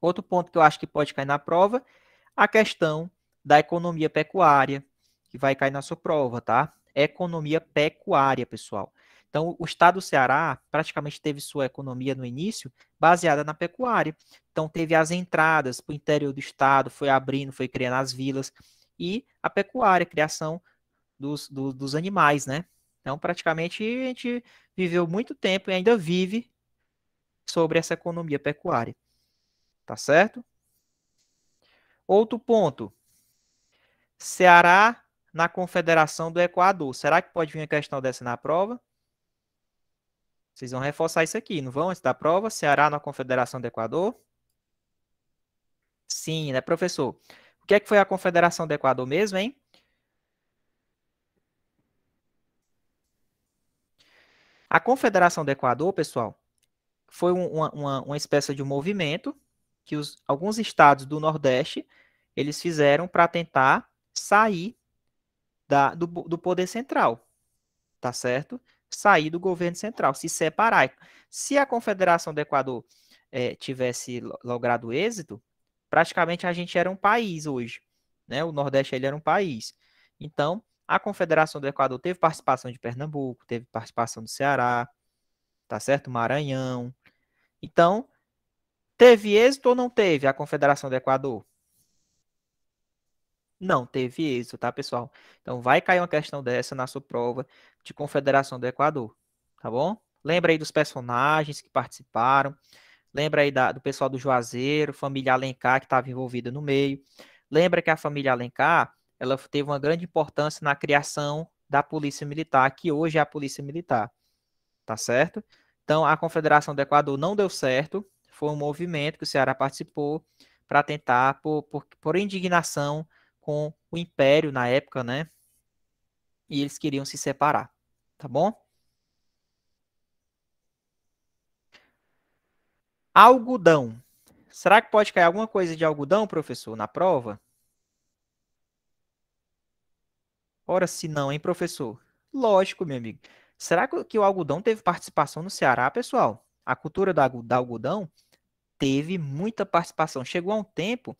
Outro ponto que eu acho que pode cair na prova, a questão da economia pecuária, que vai cair na sua prova, tá? Economia pecuária, pessoal. Então, o estado do Ceará praticamente teve sua economia no início baseada na pecuária. Então, teve as entradas para o interior do estado, foi abrindo, foi criando as vilas e a pecuária, a criação dos, do, dos animais, né? Então, praticamente a gente viveu muito tempo e ainda vive sobre essa economia pecuária. Tá certo? Outro ponto. Ceará na Confederação do Equador. Será que pode vir a questão dessa na prova? Vocês vão reforçar isso aqui, não vão? Antes da prova, Ceará na Confederação do Equador. Sim, né, professor? O que é que foi a Confederação do Equador mesmo, hein? A Confederação do Equador, pessoal, foi uma, uma, uma espécie de um movimento que os, alguns estados do Nordeste eles fizeram para tentar sair da, do, do poder central, tá certo? Sair do governo central, se separar. Se a Confederação do Equador é, tivesse logrado êxito, praticamente a gente era um país hoje, né? O Nordeste ele era um país. Então, a Confederação do Equador teve participação de Pernambuco, teve participação do Ceará, tá certo? Maranhão. Então, Teve êxito ou não teve a Confederação do Equador? Não teve êxito, tá, pessoal? Então vai cair uma questão dessa na sua prova de Confederação do Equador, tá bom? Lembra aí dos personagens que participaram, lembra aí da, do pessoal do Juazeiro, família Alencar que estava envolvida no meio. Lembra que a família Alencar, ela teve uma grande importância na criação da Polícia Militar, que hoje é a Polícia Militar, tá certo? Então a Confederação do Equador não deu certo, foi um movimento que o Ceará participou para tentar, por, por, por indignação com o Império na época, né? E eles queriam se separar, tá bom? Algodão. Será que pode cair alguma coisa de algodão, professor, na prova? Ora, se não, hein, professor? Lógico, meu amigo. Será que o algodão teve participação no Ceará, pessoal? A cultura do algodão teve muita participação. Chegou a um tempo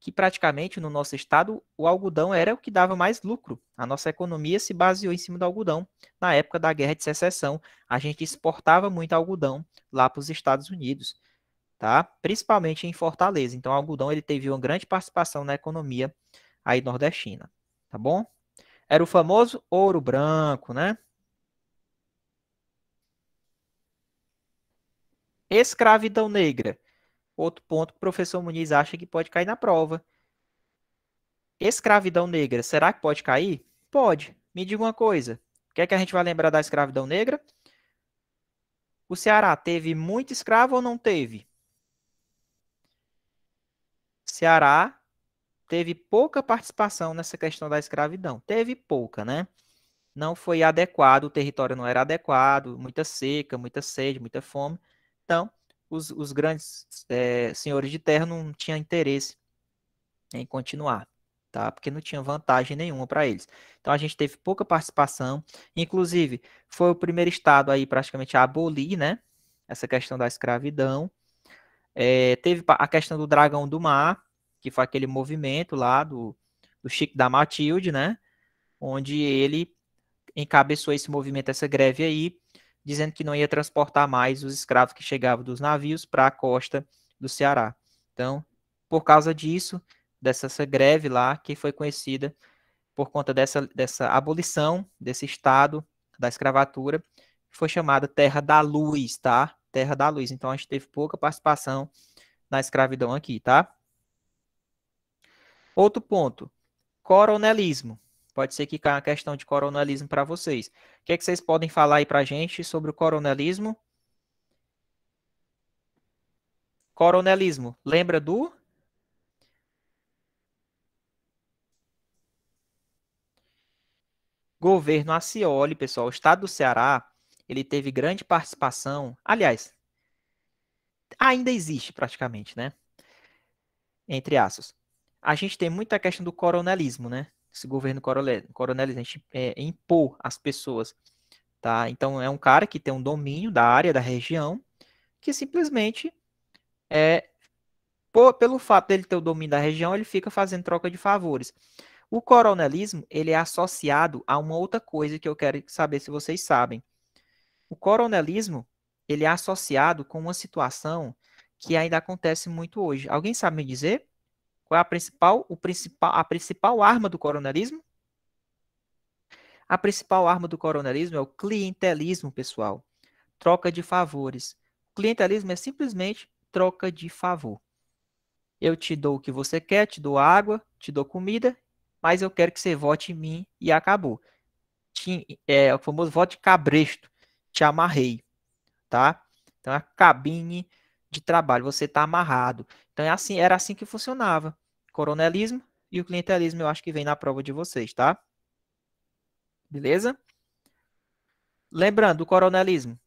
que praticamente no nosso estado o algodão era o que dava mais lucro. A nossa economia se baseou em cima do algodão. Na época da Guerra de Secessão, a gente exportava muito algodão lá para os Estados Unidos, tá? Principalmente em Fortaleza. Então, o algodão ele teve uma grande participação na economia aí nordestina, tá bom? Era o famoso ouro branco, né? Escravidão negra Outro ponto que o professor Muniz acha que pode cair na prova. Escravidão negra, será que pode cair? Pode. Me diga uma coisa. O que é que a gente vai lembrar da escravidão negra? O Ceará teve muito escravo ou não teve? Ceará teve pouca participação nessa questão da escravidão. Teve pouca, né? Não foi adequado, o território não era adequado, muita seca, muita sede, muita fome. Então, os, os grandes é, senhores de terra não tinham interesse em continuar, tá? Porque não tinha vantagem nenhuma para eles. Então a gente teve pouca participação, inclusive foi o primeiro estado aí praticamente a abolir, né? Essa questão da escravidão. É, teve a questão do dragão do mar, que foi aquele movimento lá do, do Chico da Matilde, né? Onde ele encabeçou esse movimento, essa greve aí, dizendo que não ia transportar mais os escravos que chegavam dos navios para a costa do Ceará. Então, por causa disso, dessa greve lá, que foi conhecida por conta dessa, dessa abolição desse estado da escravatura, foi chamada Terra da Luz, tá? Terra da Luz. Então a gente teve pouca participação na escravidão aqui, tá? Outro ponto: coronelismo. Pode ser que caia uma questão de coronelismo para vocês. O que, é que vocês podem falar aí para a gente sobre o coronelismo? Coronelismo, lembra do? Governo Acioli, pessoal. O estado do Ceará, ele teve grande participação. Aliás, ainda existe praticamente, né? Entre aspas. A gente tem muita questão do coronelismo, né? esse governo coronel, coronel a gente é, impor às pessoas, tá? Então é um cara que tem um domínio da área, da região, que simplesmente é por, pelo fato dele ter o domínio da região, ele fica fazendo troca de favores. O coronelismo, ele é associado a uma outra coisa que eu quero saber se vocês sabem. O coronelismo, ele é associado com uma situação que ainda acontece muito hoje. Alguém sabe me dizer? Qual é a principal, o principal, a principal arma do coronelismo? A principal arma do coronelismo é o clientelismo, pessoal. Troca de favores. clientelismo é simplesmente troca de favor. Eu te dou o que você quer, te dou água, te dou comida, mas eu quero que você vote em mim e acabou. é o famoso voto de cabresto. Te amarrei, tá? Então, a é cabine de trabalho, você está amarrado. Então é assim, era assim que funcionava. Coronelismo e o clientelismo, eu acho que vem na prova de vocês, tá? Beleza? Lembrando, o coronelismo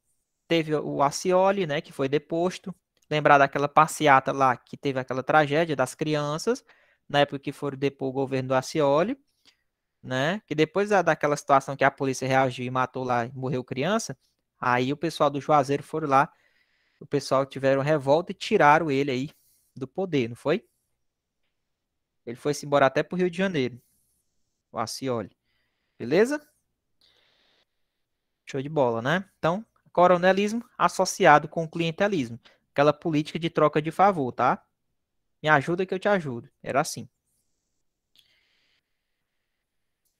teve o Acioli, né, que foi deposto. Lembrar daquela passeata lá que teve aquela tragédia das crianças, na época que foram depor o governo do Acioli, né? Que depois daquela situação que a polícia reagiu e matou lá, morreu criança, aí o pessoal do Juazeiro foram lá o pessoal tiveram revolta e tiraram ele aí do poder, não foi? Ele foi se embora até pro Rio de Janeiro. O Acioli. Beleza? Show de bola, né? Então, coronelismo associado com clientelismo. Aquela política de troca de favor, tá? Me ajuda que eu te ajudo. Era assim.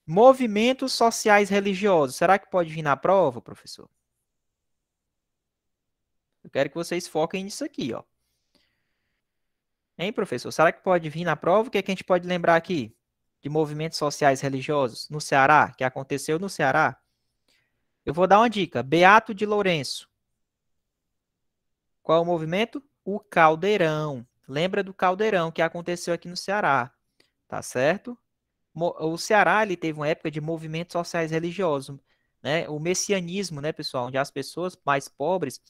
Movimentos sociais religiosos. Será que pode vir na prova, professor? Eu quero que vocês foquem nisso aqui, ó. Hein, professor? Será que pode vir na prova? O que, é que a gente pode lembrar aqui? De movimentos sociais religiosos no Ceará, que aconteceu no Ceará. Eu vou dar uma dica. Beato de Lourenço. Qual é o movimento? O Caldeirão. Lembra do Caldeirão que aconteceu aqui no Ceará, tá certo? O Ceará ele teve uma época de movimentos sociais religiosos, né? O messianismo, né, pessoal, onde as pessoas mais pobres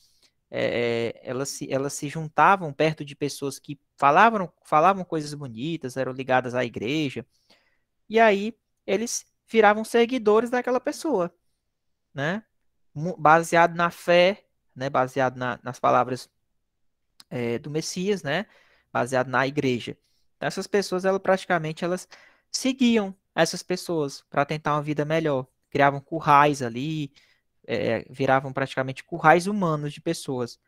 é, elas, se, elas se juntavam perto de pessoas que falavam, falavam coisas bonitas, eram ligadas à igreja, e aí eles viravam seguidores daquela pessoa, né? Baseado na fé, né? Baseado na, nas palavras é, do Messias, né? Baseado na igreja. Então, essas pessoas, elas praticamente elas seguiam essas pessoas para tentar uma vida melhor, criavam currais ali, é, é, viravam praticamente currais humanos de pessoas.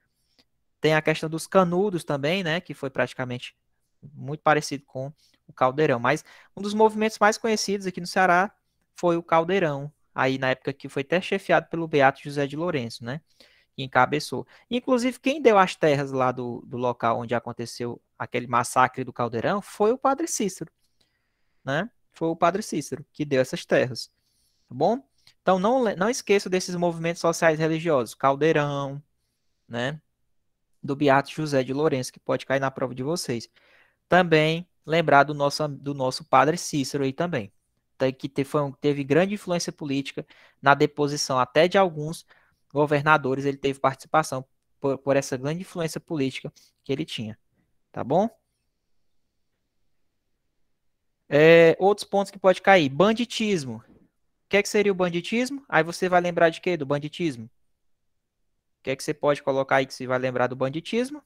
Tem a questão dos canudos também, né, que foi praticamente muito parecido com o caldeirão. Mas um dos movimentos mais conhecidos aqui no Ceará foi o caldeirão, aí na época que foi até chefiado pelo Beato José de Lourenço, né, que encabeçou. Inclusive, quem deu as terras lá do, do local onde aconteceu aquele massacre do caldeirão foi o padre Cícero, né, foi o padre Cícero que deu essas terras, tá bom? Então, não, não esqueça desses movimentos sociais religiosos, Caldeirão, né? Do Beato José de Lourenço, que pode cair na prova de vocês. Também lembrar do nosso, do nosso padre Cícero aí também, tá? que teve, foi, teve grande influência política na deposição até de alguns governadores, ele teve participação por, por essa grande influência política que ele tinha, tá bom? É, outros pontos que pode cair, banditismo, que, é que seria o banditismo? Aí você vai lembrar de quê? Do banditismo. O que é que você pode colocar aí que você vai lembrar do banditismo?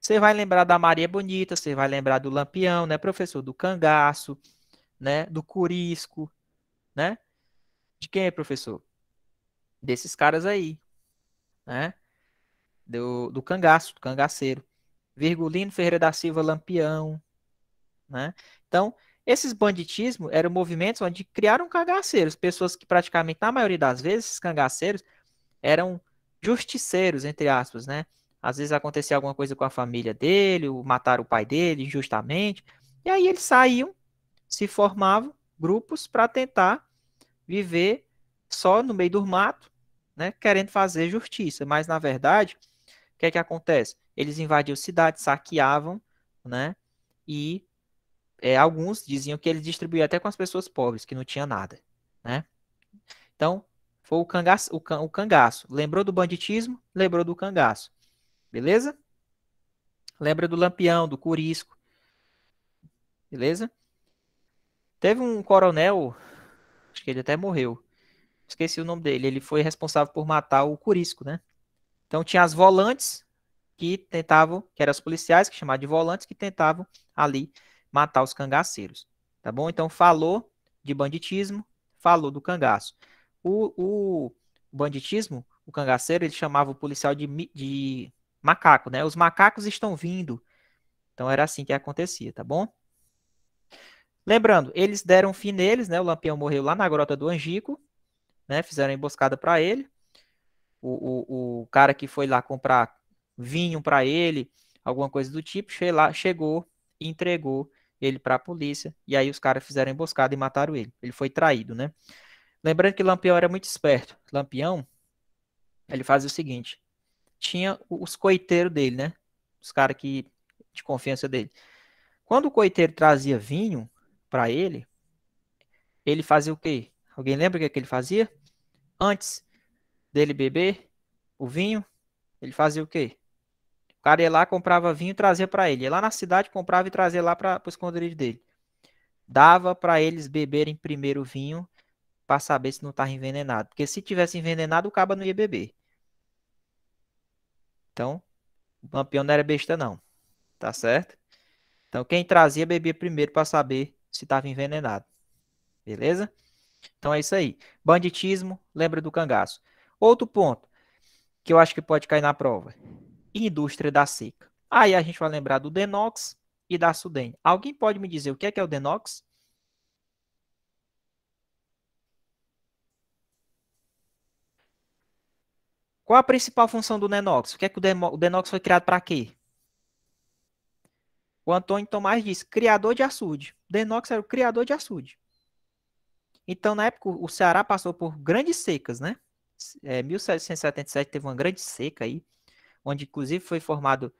Você vai lembrar da Maria Bonita, você vai lembrar do Lampião, né, professor? Do cangaço, né? Do curisco, né? De quem, é, professor? Desses caras aí, né? Do, do cangaço, do cangaceiro. Virgulino Ferreira da Silva Lampião, né? Então, esses banditismos eram movimentos onde criaram cangaceiros, pessoas que praticamente, na maioria das vezes, esses cangaceiros eram justiceiros, entre aspas, né? Às vezes acontecia alguma coisa com a família dele, mataram o pai dele injustamente, e aí eles saíam, se formavam grupos para tentar viver só no meio do mato, né, querendo fazer justiça. Mas, na verdade, o que é que acontece? Eles invadiam cidades, saqueavam, né, e é, alguns diziam que ele distribuía até com as pessoas pobres, que não tinha nada, né? Então, foi o cangaço, o, can, o cangaço. Lembrou do banditismo? Lembrou do cangaço. Beleza? Lembra do Lampião, do Curisco. Beleza? Teve um coronel, acho que ele até morreu. Esqueci o nome dele. Ele foi responsável por matar o Curisco, né? Então tinha as volantes que tentavam, que eram os policiais que chamavam de volantes, que tentavam ali matar os cangaceiros. Tá bom? Então falou de banditismo, falou do cangaço. O, o banditismo, o cangaceiro, ele chamava o policial de, de macaco, né? Os macacos estão vindo. Então era assim que acontecia, tá bom? Lembrando, eles deram fim neles, né? O Lampião morreu lá na grota do Angico, né? Fizeram emboscada para ele. O, o, o cara que foi lá comprar vinho para ele, alguma coisa do tipo, chegou e entregou ele para a polícia, e aí os caras fizeram emboscada e mataram ele. Ele foi traído, né? Lembrando que Lampião era muito esperto. Lampião, ele fazia o seguinte: tinha os coiteiros dele, né? Os caras que de confiança dele. Quando o coiteiro trazia vinho para ele, ele fazia o quê? Alguém lembra o que, é que ele fazia? Antes dele beber o vinho, ele fazia o quê? O cara ia lá, comprava vinho e trazia para ele. Ia lá na cidade, comprava e trazia lá para o esconderijo dele. Dava para eles beberem primeiro o vinho para saber se não estava envenenado. Porque se tivesse envenenado, o caba não ia beber. Então, o campeão não era besta, não. Tá certo? Então, quem trazia, bebia primeiro para saber se estava envenenado. Beleza? Então é isso aí. Banditismo, lembra do cangaço. Outro ponto que eu acho que pode cair na prova indústria da seca. Aí a gente vai lembrar do Denox e da Sudem. Alguém pode me dizer o que é, que é o Denox? Qual a principal função do Denox? O que é que o Denox foi criado para quê? O Antônio Tomás diz, criador de açude. Denox era o criador de açude. Então, na época, o Ceará passou por grandes secas, né? É, 1777 teve uma grande seca aí onde inclusive foi formado,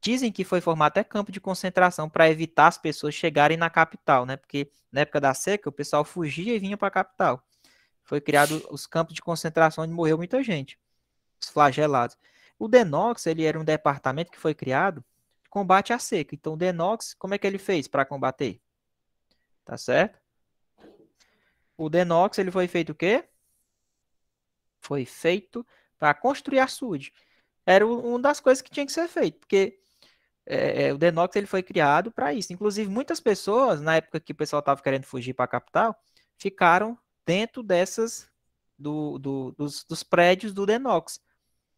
dizem que foi formado até campo de concentração para evitar as pessoas chegarem na capital, né? Porque na época da seca o pessoal fugia e vinha para a capital. Foi criado os campos de concentração onde morreu muita gente, os flagelados. O Denox, ele era um departamento que foi criado de combate à seca. Então o Denox, como é que ele fez para combater? Tá certo? O Denox, ele foi feito o quê? Foi feito para construir açude era uma das coisas que tinha que ser feito, porque é, é o Denox ele foi criado para isso. Inclusive, muitas pessoas, na época que o pessoal estava querendo fugir para a capital, ficaram dentro dessas do, do, dos, dos, prédios do Denox,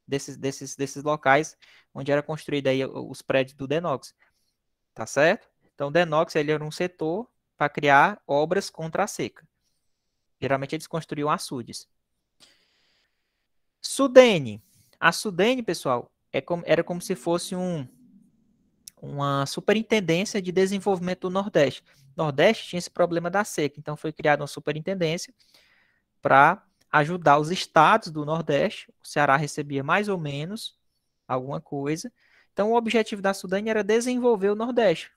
desses, desses, desses locais onde era construído aí os prédios do Denox, tá certo? Então, o Denox ele era um setor para criar obras contra a seca. Geralmente eles construíam açudes. Sudene, a Sudene, pessoal, é como, era como se fosse um, uma superintendência de desenvolvimento do Nordeste. O Nordeste tinha esse problema da seca, então foi criada uma superintendência para ajudar os estados do Nordeste. O Ceará recebia mais ou menos alguma coisa. Então, o objetivo da Sudene era desenvolver o Nordeste,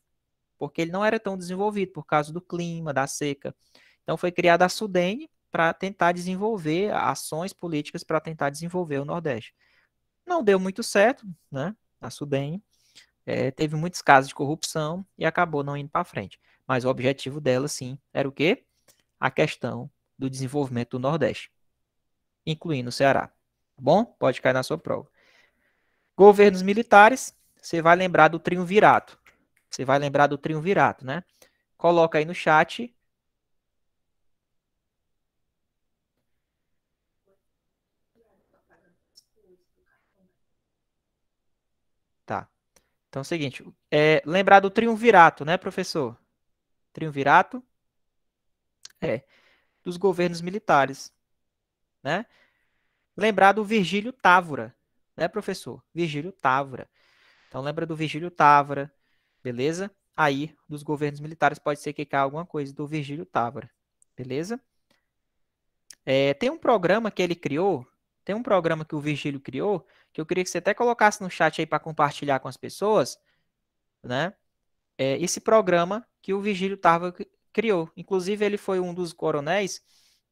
porque ele não era tão desenvolvido por causa do clima, da seca. Então, foi criada a Sudene para tentar desenvolver ações políticas para tentar desenvolver o Nordeste. Não deu muito certo, né? A Sudem. É, teve muitos casos de corrupção e acabou não indo para frente. Mas o objetivo dela, sim, era o quê? A questão do desenvolvimento do Nordeste, incluindo o Ceará. Tá bom? Pode cair na sua prova. Governos militares, você vai lembrar do triunvirato. Você vai lembrar do triunvirato, né? Coloca aí no chat Então é o seguinte, é, lembrar do triunvirato, né, professor? Triunvirato é dos governos militares, né? Lembrar do Virgílio Távora, né, professor? Virgílio Távora. Então lembra do Virgílio Távora, beleza? Aí dos governos militares pode ser que caia alguma coisa do Virgílio Távora, beleza? É, tem um programa que ele criou tem um programa que o Virgílio criou, que eu queria que você até colocasse no chat aí para compartilhar com as pessoas, né? É esse programa que o Virgílio Tarva criou. Inclusive, ele foi um dos coronéis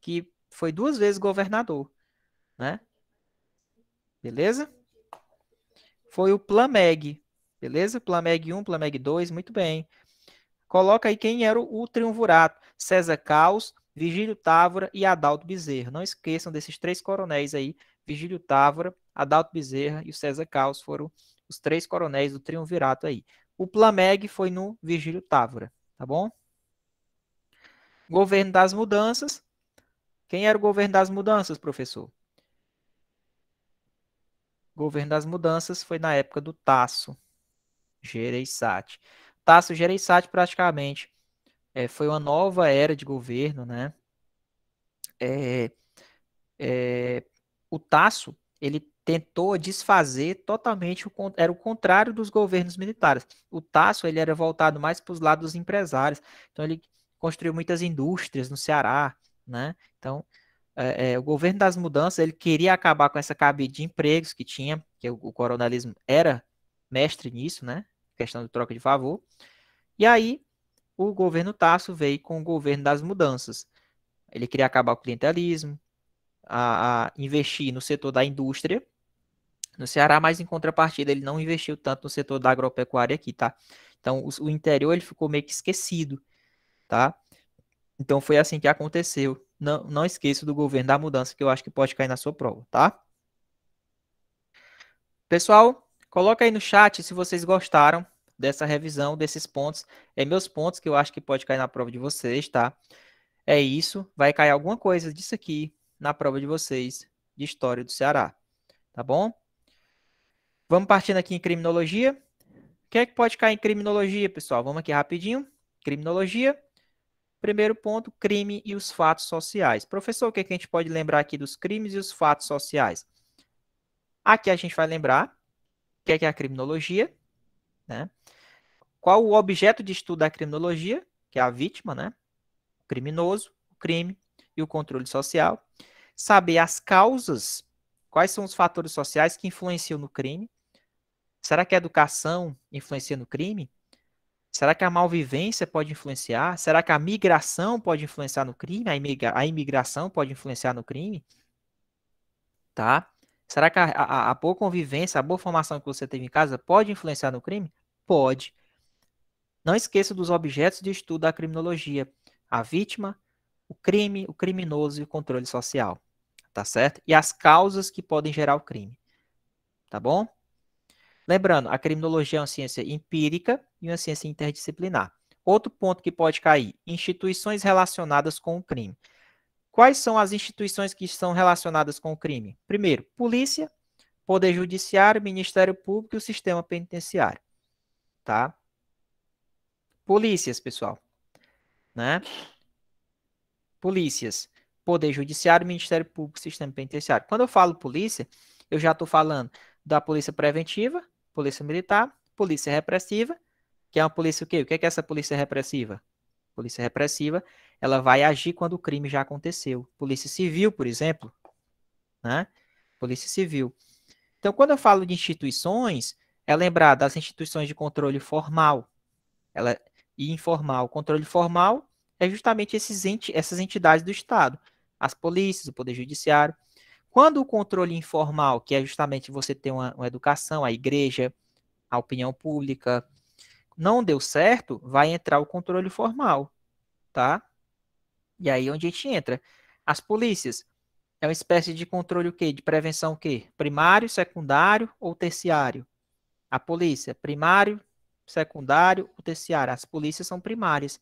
que foi duas vezes governador, né? Beleza? Foi o Plameg, beleza? Plameg 1, Plameg 2, muito bem. Coloca aí quem era o, o triunvirato. César Caos, Vigílio Távora e Adalto Bezerra. Não esqueçam desses três coronéis aí, Vigílio Távora, Adalto Bezerra e o César Caos foram os três coronéis do triunvirato aí. O Plameg foi no Vigílio Távora, tá bom? Governo das Mudanças. Quem era o governo das mudanças, professor? Governo das mudanças foi na época do Tasso Gereissati. Tasso Gereissati praticamente é, foi uma nova era de governo, né? É, é, o Tasso, ele tentou desfazer totalmente, o, era o contrário dos governos militares. O Tasso, ele era voltado mais para os lados empresários, então ele construiu muitas indústrias no Ceará, né? Então, é, é, o governo das mudanças, ele queria acabar com essa cabide de empregos que tinha, que o, o coronelismo era mestre nisso, né? Questão de troca de favor. E aí, o governo Tasso veio com o governo das mudanças. Ele queria acabar o clientelismo, a, a investir no setor da indústria no Ceará, mas em contrapartida ele não investiu tanto no setor da agropecuária aqui, tá? Então o, o interior ele ficou meio que esquecido, tá? Então foi assim que aconteceu. Não, não esqueça do governo da mudança que eu acho que pode cair na sua prova, tá? Pessoal, coloca aí no chat se vocês gostaram dessa revisão desses pontos. É meus pontos que eu acho que pode cair na prova de vocês, tá? É isso. Vai cair alguma coisa disso aqui na prova de vocês de História do Ceará. Tá bom? Vamos partindo aqui em criminologia. O que é que pode cair em criminologia, pessoal? Vamos aqui rapidinho. Criminologia. Primeiro ponto, crime e os fatos sociais. Professor, o que, é que a gente pode lembrar aqui dos crimes e os fatos sociais? Aqui a gente vai lembrar o que é, que é a criminologia, né? qual o objeto de estudo da criminologia, que é a vítima, né? O criminoso, o crime e o controle social. Saber as causas, quais são os fatores sociais que influenciam no crime. Será que a educação influencia no crime? Será que a malvivência pode influenciar? Será que a migração pode influenciar no crime? A, imigra a imigração pode influenciar no crime? Tá? Será que a, a, a boa convivência, a boa formação que você teve em casa pode influenciar no crime? Pode. Não esqueça dos objetos de estudo da criminologia: a vítima, o crime, o criminoso e o controle social. Tá certo? E as causas que podem gerar o crime. Tá bom? Lembrando, a criminologia é uma ciência empírica e uma ciência interdisciplinar. Outro ponto que pode cair: instituições relacionadas com o crime. Quais são as instituições que estão relacionadas com o crime? Primeiro, polícia, poder judiciário, Ministério Público e o sistema penitenciário. Tá? Polícias, pessoal. Né? Polícias. Poder Judiciário, Ministério Público, Sistema Penitenciário. Quando eu falo polícia, eu já estou falando da polícia preventiva, polícia militar, polícia repressiva, que é uma polícia o quê? O que é, que é essa polícia repressiva? Polícia repressiva, ela vai agir quando o crime já aconteceu. Polícia civil, por exemplo, né? Polícia civil. Então, quando eu falo de instituições, é lembrar das instituições de controle formal. Ela, e informal. O controle formal é justamente esses ente essas entidades do Estado, as polícias, o Poder Judiciário. Quando o controle informal, que é justamente você ter uma, uma educação, a igreja, a opinião pública, não deu certo, vai entrar o controle formal, tá? E aí é onde a gente entra? As polícias. É uma espécie de controle o quê? De prevenção o quê? Primário, secundário ou terciário? A polícia, primário, secundário, o terciário. As polícias são primárias.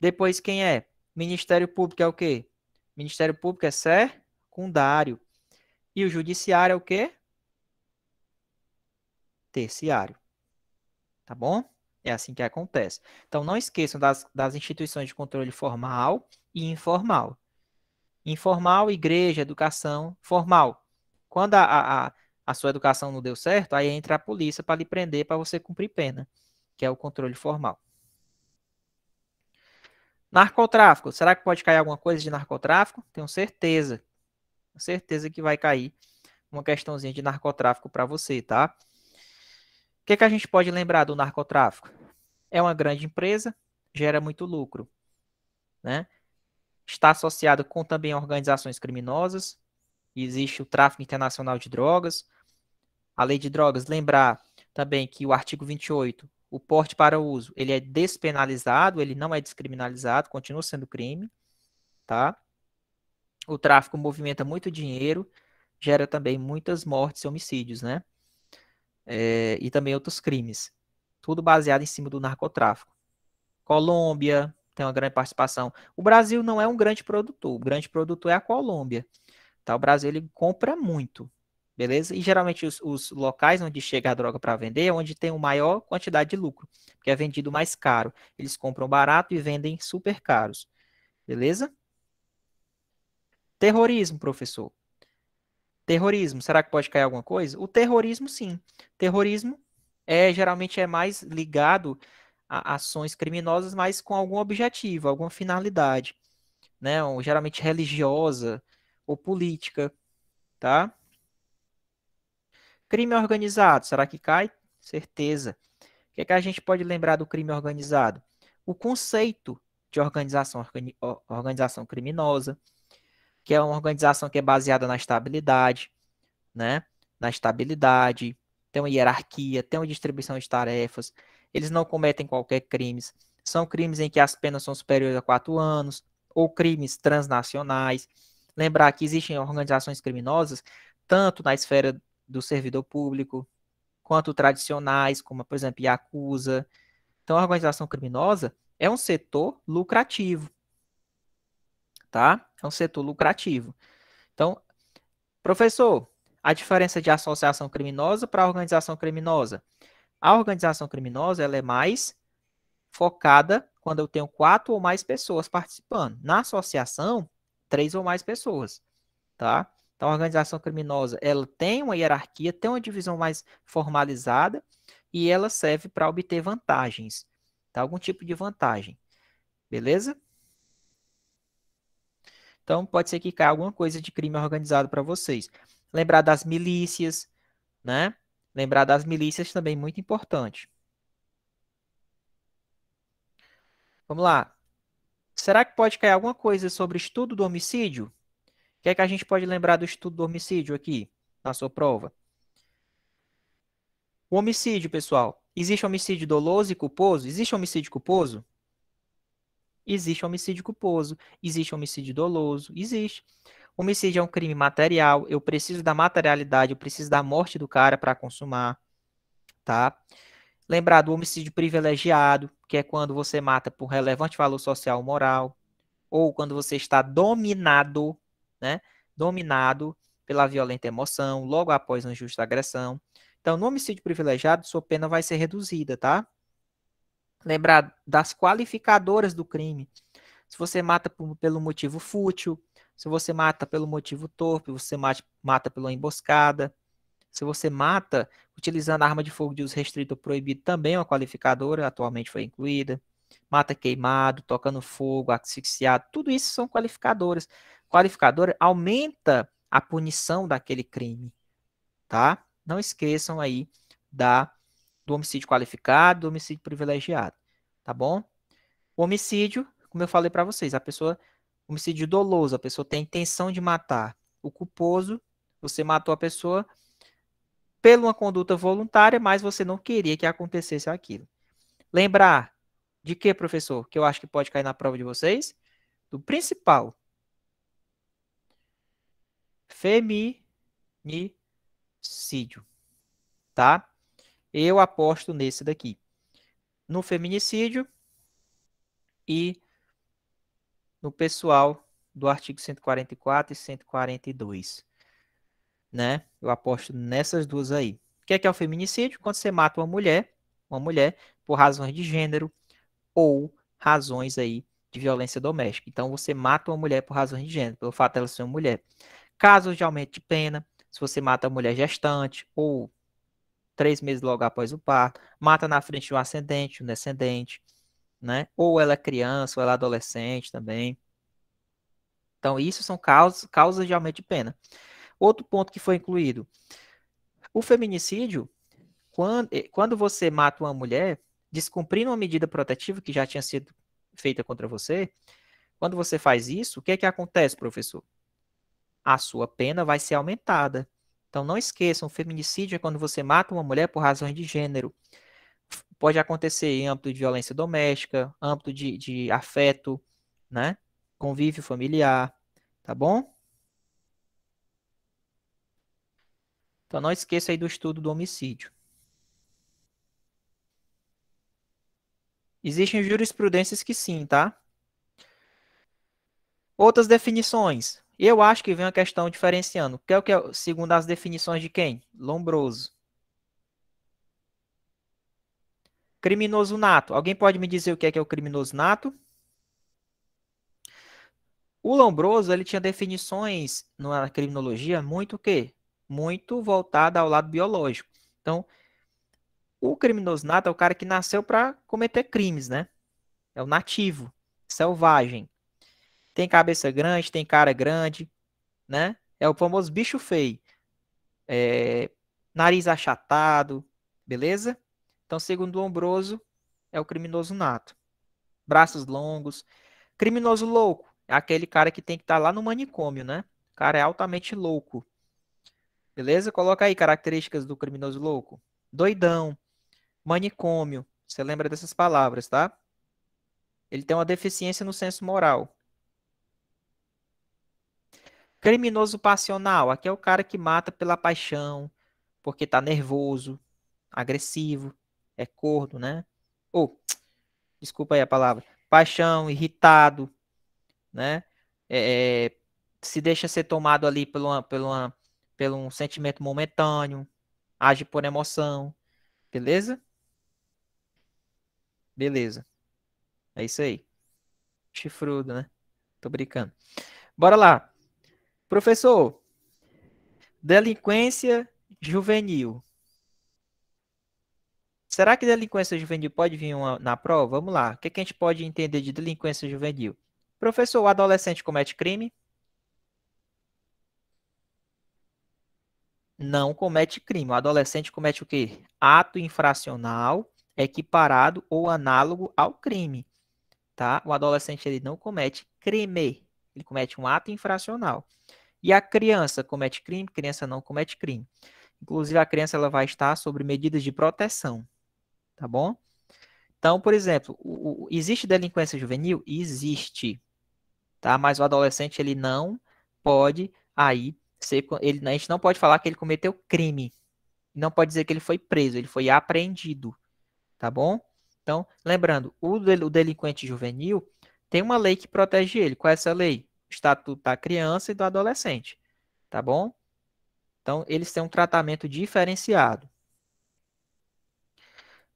Depois, quem é? Ministério Público é o quê? Ministério Público é secundário. E o judiciário é o quê? Terciário. Tá bom? É assim que acontece. Então, não esqueçam das, das instituições de controle formal e informal. Informal, igreja, educação. Formal. Quando a, a, a a sua educação não deu certo, aí entra a polícia para lhe prender para você cumprir pena, que é o controle formal. Narcotráfico. Será que pode cair alguma coisa de narcotráfico? Tenho certeza. Certeza que vai cair uma questãozinha de narcotráfico para você, tá? O que, que a gente pode lembrar do narcotráfico? É uma grande empresa, gera muito lucro, né? Está associado com também organizações criminosas, existe o tráfico internacional de drogas. A lei de drogas, lembrar também que o artigo 28, o porte para uso, ele é despenalizado, ele não é descriminalizado, continua sendo crime, tá? O tráfico movimenta muito dinheiro, gera também muitas mortes e homicídios, né? É, e também outros crimes. Tudo baseado em cima do narcotráfico. Colômbia tem uma grande participação. O Brasil não é um grande produtor, o grande produtor é a Colômbia. Tá? O Brasil ele compra muito, beleza? E geralmente os, os locais onde chega a droga para vender é onde tem a maior quantidade de lucro, porque é vendido mais caro. Eles compram barato e vendem super caros, beleza? Terrorismo, professor. Terrorismo, será que pode cair alguma coisa? O terrorismo, sim. Terrorismo é geralmente é mais ligado a ações criminosas, mas com algum objetivo, alguma finalidade, né? Ou, geralmente religiosa, ou política, tá? Crime organizado, será que cai? Certeza. O que, é que a gente pode lembrar do crime organizado? O conceito de organização, organização criminosa, que é uma organização que é baseada na estabilidade, né? Na estabilidade, tem uma hierarquia, tem uma distribuição de tarefas, eles não cometem qualquer crimes, são crimes em que as penas são superiores a quatro anos, ou crimes transnacionais, Lembrar que existem organizações criminosas, tanto na esfera do servidor público, quanto tradicionais, como, por exemplo, a Acusa. Então, a organização criminosa é um setor lucrativo. Tá? É um setor lucrativo. Então, professor, a diferença de associação criminosa para organização criminosa. A organização criminosa ela é mais focada quando eu tenho quatro ou mais pessoas participando. Na associação, três ou mais pessoas, tá? Então, a organização criminosa, ela tem uma hierarquia, tem uma divisão mais formalizada e ela serve para obter vantagens, tá? Algum tipo de vantagem, beleza? Então, pode ser que caia alguma coisa de crime organizado para vocês. Lembrar das milícias, né? Lembrar das milícias também muito importante. Vamos lá. Será que pode cair alguma coisa sobre estudo do homicídio? O que é que a gente pode lembrar do estudo do homicídio aqui, na sua prova? O homicídio, pessoal. Existe homicídio doloso e culposo? Existe homicídio culposo? Existe homicídio culposo, existe homicídio doloso, existe. Homicídio é um crime material, eu preciso da materialidade, eu preciso da morte do cara para consumar, tá? Lembrar do homicídio privilegiado, que é quando você mata por relevante valor social ou moral, ou quando você está dominado, né? Dominado pela violenta emoção, logo após uma justa agressão. Então, no homicídio privilegiado, sua pena vai ser reduzida, tá? Lembrar das qualificadoras do crime. Se você mata por, pelo motivo fútil, se você mata pelo motivo torpe, você mata, mata pela emboscada, se você mata utilizando arma de fogo de uso restrito ou proibido, também é uma qualificadora, atualmente foi incluída. Mata queimado, tocando fogo, asfixiado, tudo isso são qualificadores. qualificador aumenta a punição daquele crime, tá? Não esqueçam aí da do homicídio qualificado, do homicídio privilegiado, tá bom? O homicídio, como eu falei para vocês, a pessoa homicídio doloso, a pessoa tem intenção de matar. O culposo, você matou a pessoa pela uma conduta voluntária, mas você não queria que acontecesse aquilo. Lembrar de que, professor? Que eu acho que pode cair na prova de vocês? Do principal. Feminicídio. Tá? Eu aposto nesse daqui. No feminicídio e no pessoal do artigo 144 e 142 né? Eu aposto nessas duas aí. O que é, que é o feminicídio? Quando você mata uma mulher, uma mulher por razões de gênero ou razões aí de violência doméstica. Então você mata uma mulher por razões de gênero, pelo fato dela ser uma mulher. Casos de aumento de pena, se você mata a mulher gestante ou três meses logo após o parto, mata na frente de um ascendente, um descendente, né? Ou ela é criança, ou ela é adolescente também. Então, isso são causas, causas de aumento de pena. Outro ponto que foi incluído: o feminicídio, quando, eh, quando você mata uma mulher, descumprindo uma medida protetiva que já tinha sido feita contra você, quando você faz isso, o que é que acontece, professor? A sua pena vai ser aumentada. Então não esqueçam, feminicídio é quando você mata uma mulher por razões de gênero. Pode acontecer em âmbito de violência doméstica, âmbito de, de afeto, né? Convívio familiar, tá bom? Então não esqueça aí do estudo do homicídio. Existem jurisprudências que sim, tá? Outras definições. Eu acho que vem uma questão diferenciando. Que é o que é, segundo as definições de quem? Lombroso. Criminoso nato. Alguém pode me dizer o que é que é o criminoso nato? O Lombroso, ele tinha definições na criminologia muito o quê? muito voltada ao lado biológico. Então, o criminoso nato é o cara que nasceu para cometer crimes, né? É o nativo, selvagem. Tem cabeça grande, tem cara grande, né? É o famoso bicho feio. É... nariz achatado, beleza? Então, segundo o Ombroso, é o criminoso nato. Braços longos. Criminoso louco é aquele cara que tem que estar tá lá no manicômio, né? O cara é altamente louco. Beleza? Coloca aí características do criminoso louco. Doidão, manicômio. Você lembra dessas palavras, tá? Ele tem uma deficiência no senso moral. Criminoso passional. Aqui é o cara que mata pela paixão, porque tá nervoso, agressivo, é corno, né? Ou, oh, desculpa aí a palavra. Paixão, irritado, né? É, é, se deixa ser tomado ali por uma, por uma pelo um sentimento momentâneo, age por emoção, beleza? Beleza. É isso aí. Chifrudo, né? Tô brincando. Bora lá. Professor, delinquência juvenil. Será que delinquência juvenil pode vir uma, na prova? Vamos lá. O que, que a gente pode entender de delinquência juvenil? Professor, o adolescente comete crime? não comete crime. O adolescente comete o quê? Ato infracional equiparado ou análogo ao crime, tá? O adolescente ele não comete crime, ele comete um ato infracional. E a criança comete crime, criança não comete crime. Inclusive a criança ela vai estar sobre medidas de proteção, tá bom? Então, por exemplo, o, o, existe delinquência juvenil? Existe, tá? Mas o adolescente ele não pode aí você, ele, a gente não pode falar que ele cometeu crime. Não pode dizer que ele foi preso, ele foi apreendido. Tá bom? Então, lembrando, o, del, o delinquente juvenil tem uma lei que protege ele. Qual é essa lei? Estatuto da Criança e do Adolescente. Tá bom? Então, eles têm um tratamento diferenciado.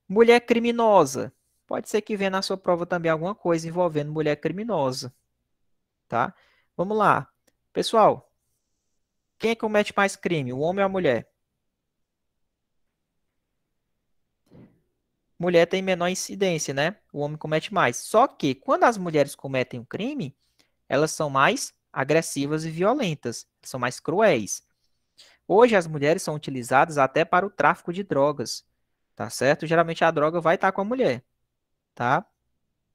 Mulher criminosa. Pode ser que venha na sua prova também alguma coisa envolvendo mulher criminosa. Tá? Vamos lá. Pessoal, quem é comete mais crime, o homem ou a mulher? Mulher tem menor incidência, né? O homem comete mais. Só que quando as mulheres cometem um crime, elas são mais agressivas e violentas, são mais cruéis. Hoje as mulheres são utilizadas até para o tráfico de drogas, tá certo? Geralmente a droga vai estar tá com a mulher, tá?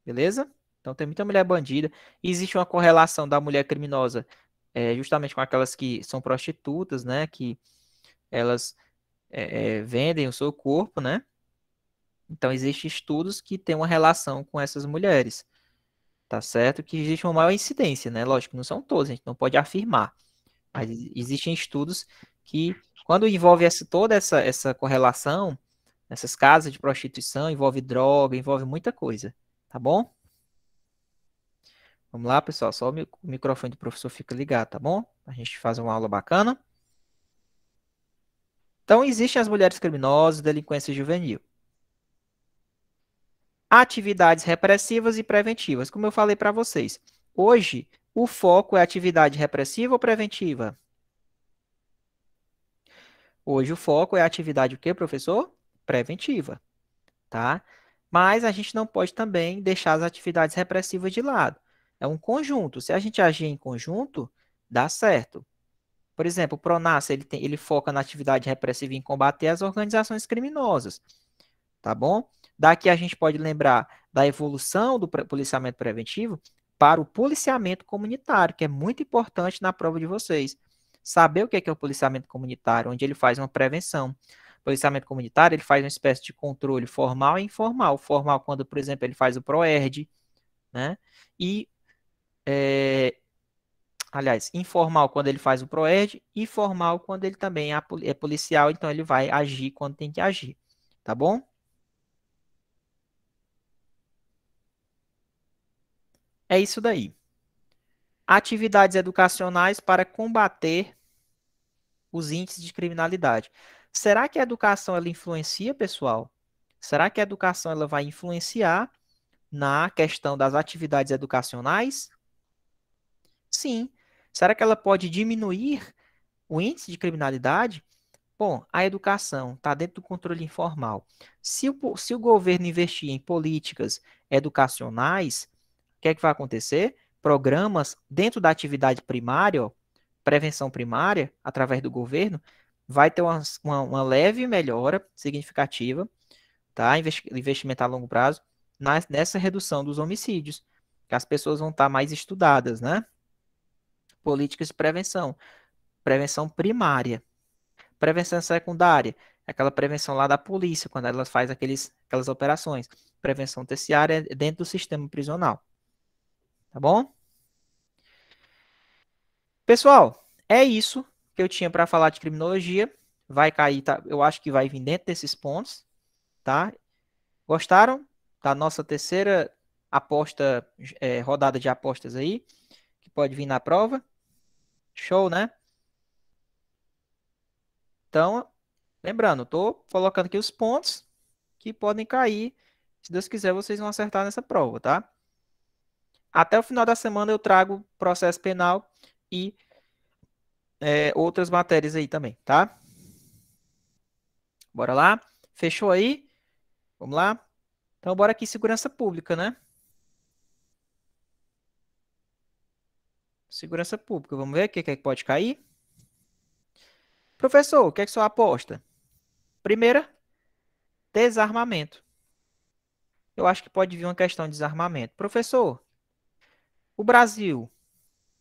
Beleza? Então tem muita mulher bandida. Existe uma correlação da mulher criminosa é, justamente com aquelas que são prostitutas, né? Que elas é, é, vendem o seu corpo, né? Então, existem estudos que têm uma relação com essas mulheres. Tá certo? Que existe uma maior incidência, né? Lógico, não são todos, a gente não pode afirmar. Mas existem estudos que, quando envolve essa, toda essa, essa correlação, essas casas de prostituição, envolve droga, envolve muita coisa. Tá bom? Vamos lá, pessoal. Só o microfone do professor fica ligado, tá bom? A gente faz uma aula bacana. Então, existem as mulheres criminosas, delinquência juvenil. Atividades repressivas e preventivas. Como eu falei para vocês, hoje o foco é atividade repressiva ou preventiva? Hoje o foco é atividade o quê, professor? Preventiva, tá? Mas a gente não pode também deixar as atividades repressivas de lado. É um conjunto. Se a gente agir em conjunto, dá certo. Por exemplo, o Pronas ele, tem, ele foca na atividade repressiva em combater as organizações criminosas. Tá bom? Daqui a gente pode lembrar da evolução do policiamento preventivo para o policiamento comunitário, que é muito importante na prova de vocês. Saber o que é, é o policiamento comunitário, onde ele faz uma prevenção. O policiamento comunitário ele faz uma espécie de controle formal e informal. Formal, quando, por exemplo, ele faz o PROERD, né? E é, aliás, informal quando ele faz o PROED e formal quando ele também é, é policial, então ele vai agir quando tem que agir, tá bom? É isso daí. Atividades educacionais para combater os índices de criminalidade. Será que a educação ela influencia, pessoal? Será que a educação ela vai influenciar na questão das atividades educacionais? Sim. Será que ela pode diminuir o índice de criminalidade? Bom, a educação está dentro do controle informal. Se o, se o governo investir em políticas educacionais, o que é que vai acontecer? Programas dentro da atividade primária, ó, prevenção primária, através do governo, vai ter uma, uma, uma leve melhora significativa, tá? investimento a longo prazo, nessa redução dos homicídios, que as pessoas vão estar tá mais estudadas, né? políticas de prevenção. Prevenção primária. Prevenção secundária, aquela prevenção lá da polícia, quando ela faz aqueles, aquelas operações. Prevenção terciária é dentro do sistema prisional. Tá bom? Pessoal, é isso que eu tinha para falar de criminologia. Vai cair, tá? eu acho que vai vir dentro desses pontos. Tá? Gostaram da nossa terceira aposta, é, rodada de apostas aí, que pode vir na prova? Show, né? Então, lembrando, estou colocando aqui os pontos que podem cair. Se Deus quiser, vocês vão acertar nessa prova, tá? Até o final da semana eu trago processo penal e é, outras matérias aí também, tá? Bora lá? Fechou aí? Vamos lá? Então, bora aqui, segurança pública, né? Segurança pública. Vamos ver o que, é que pode cair. Professor, o que é que sua aposta? Primeira, desarmamento. Eu acho que pode vir uma questão de desarmamento. Professor, o Brasil,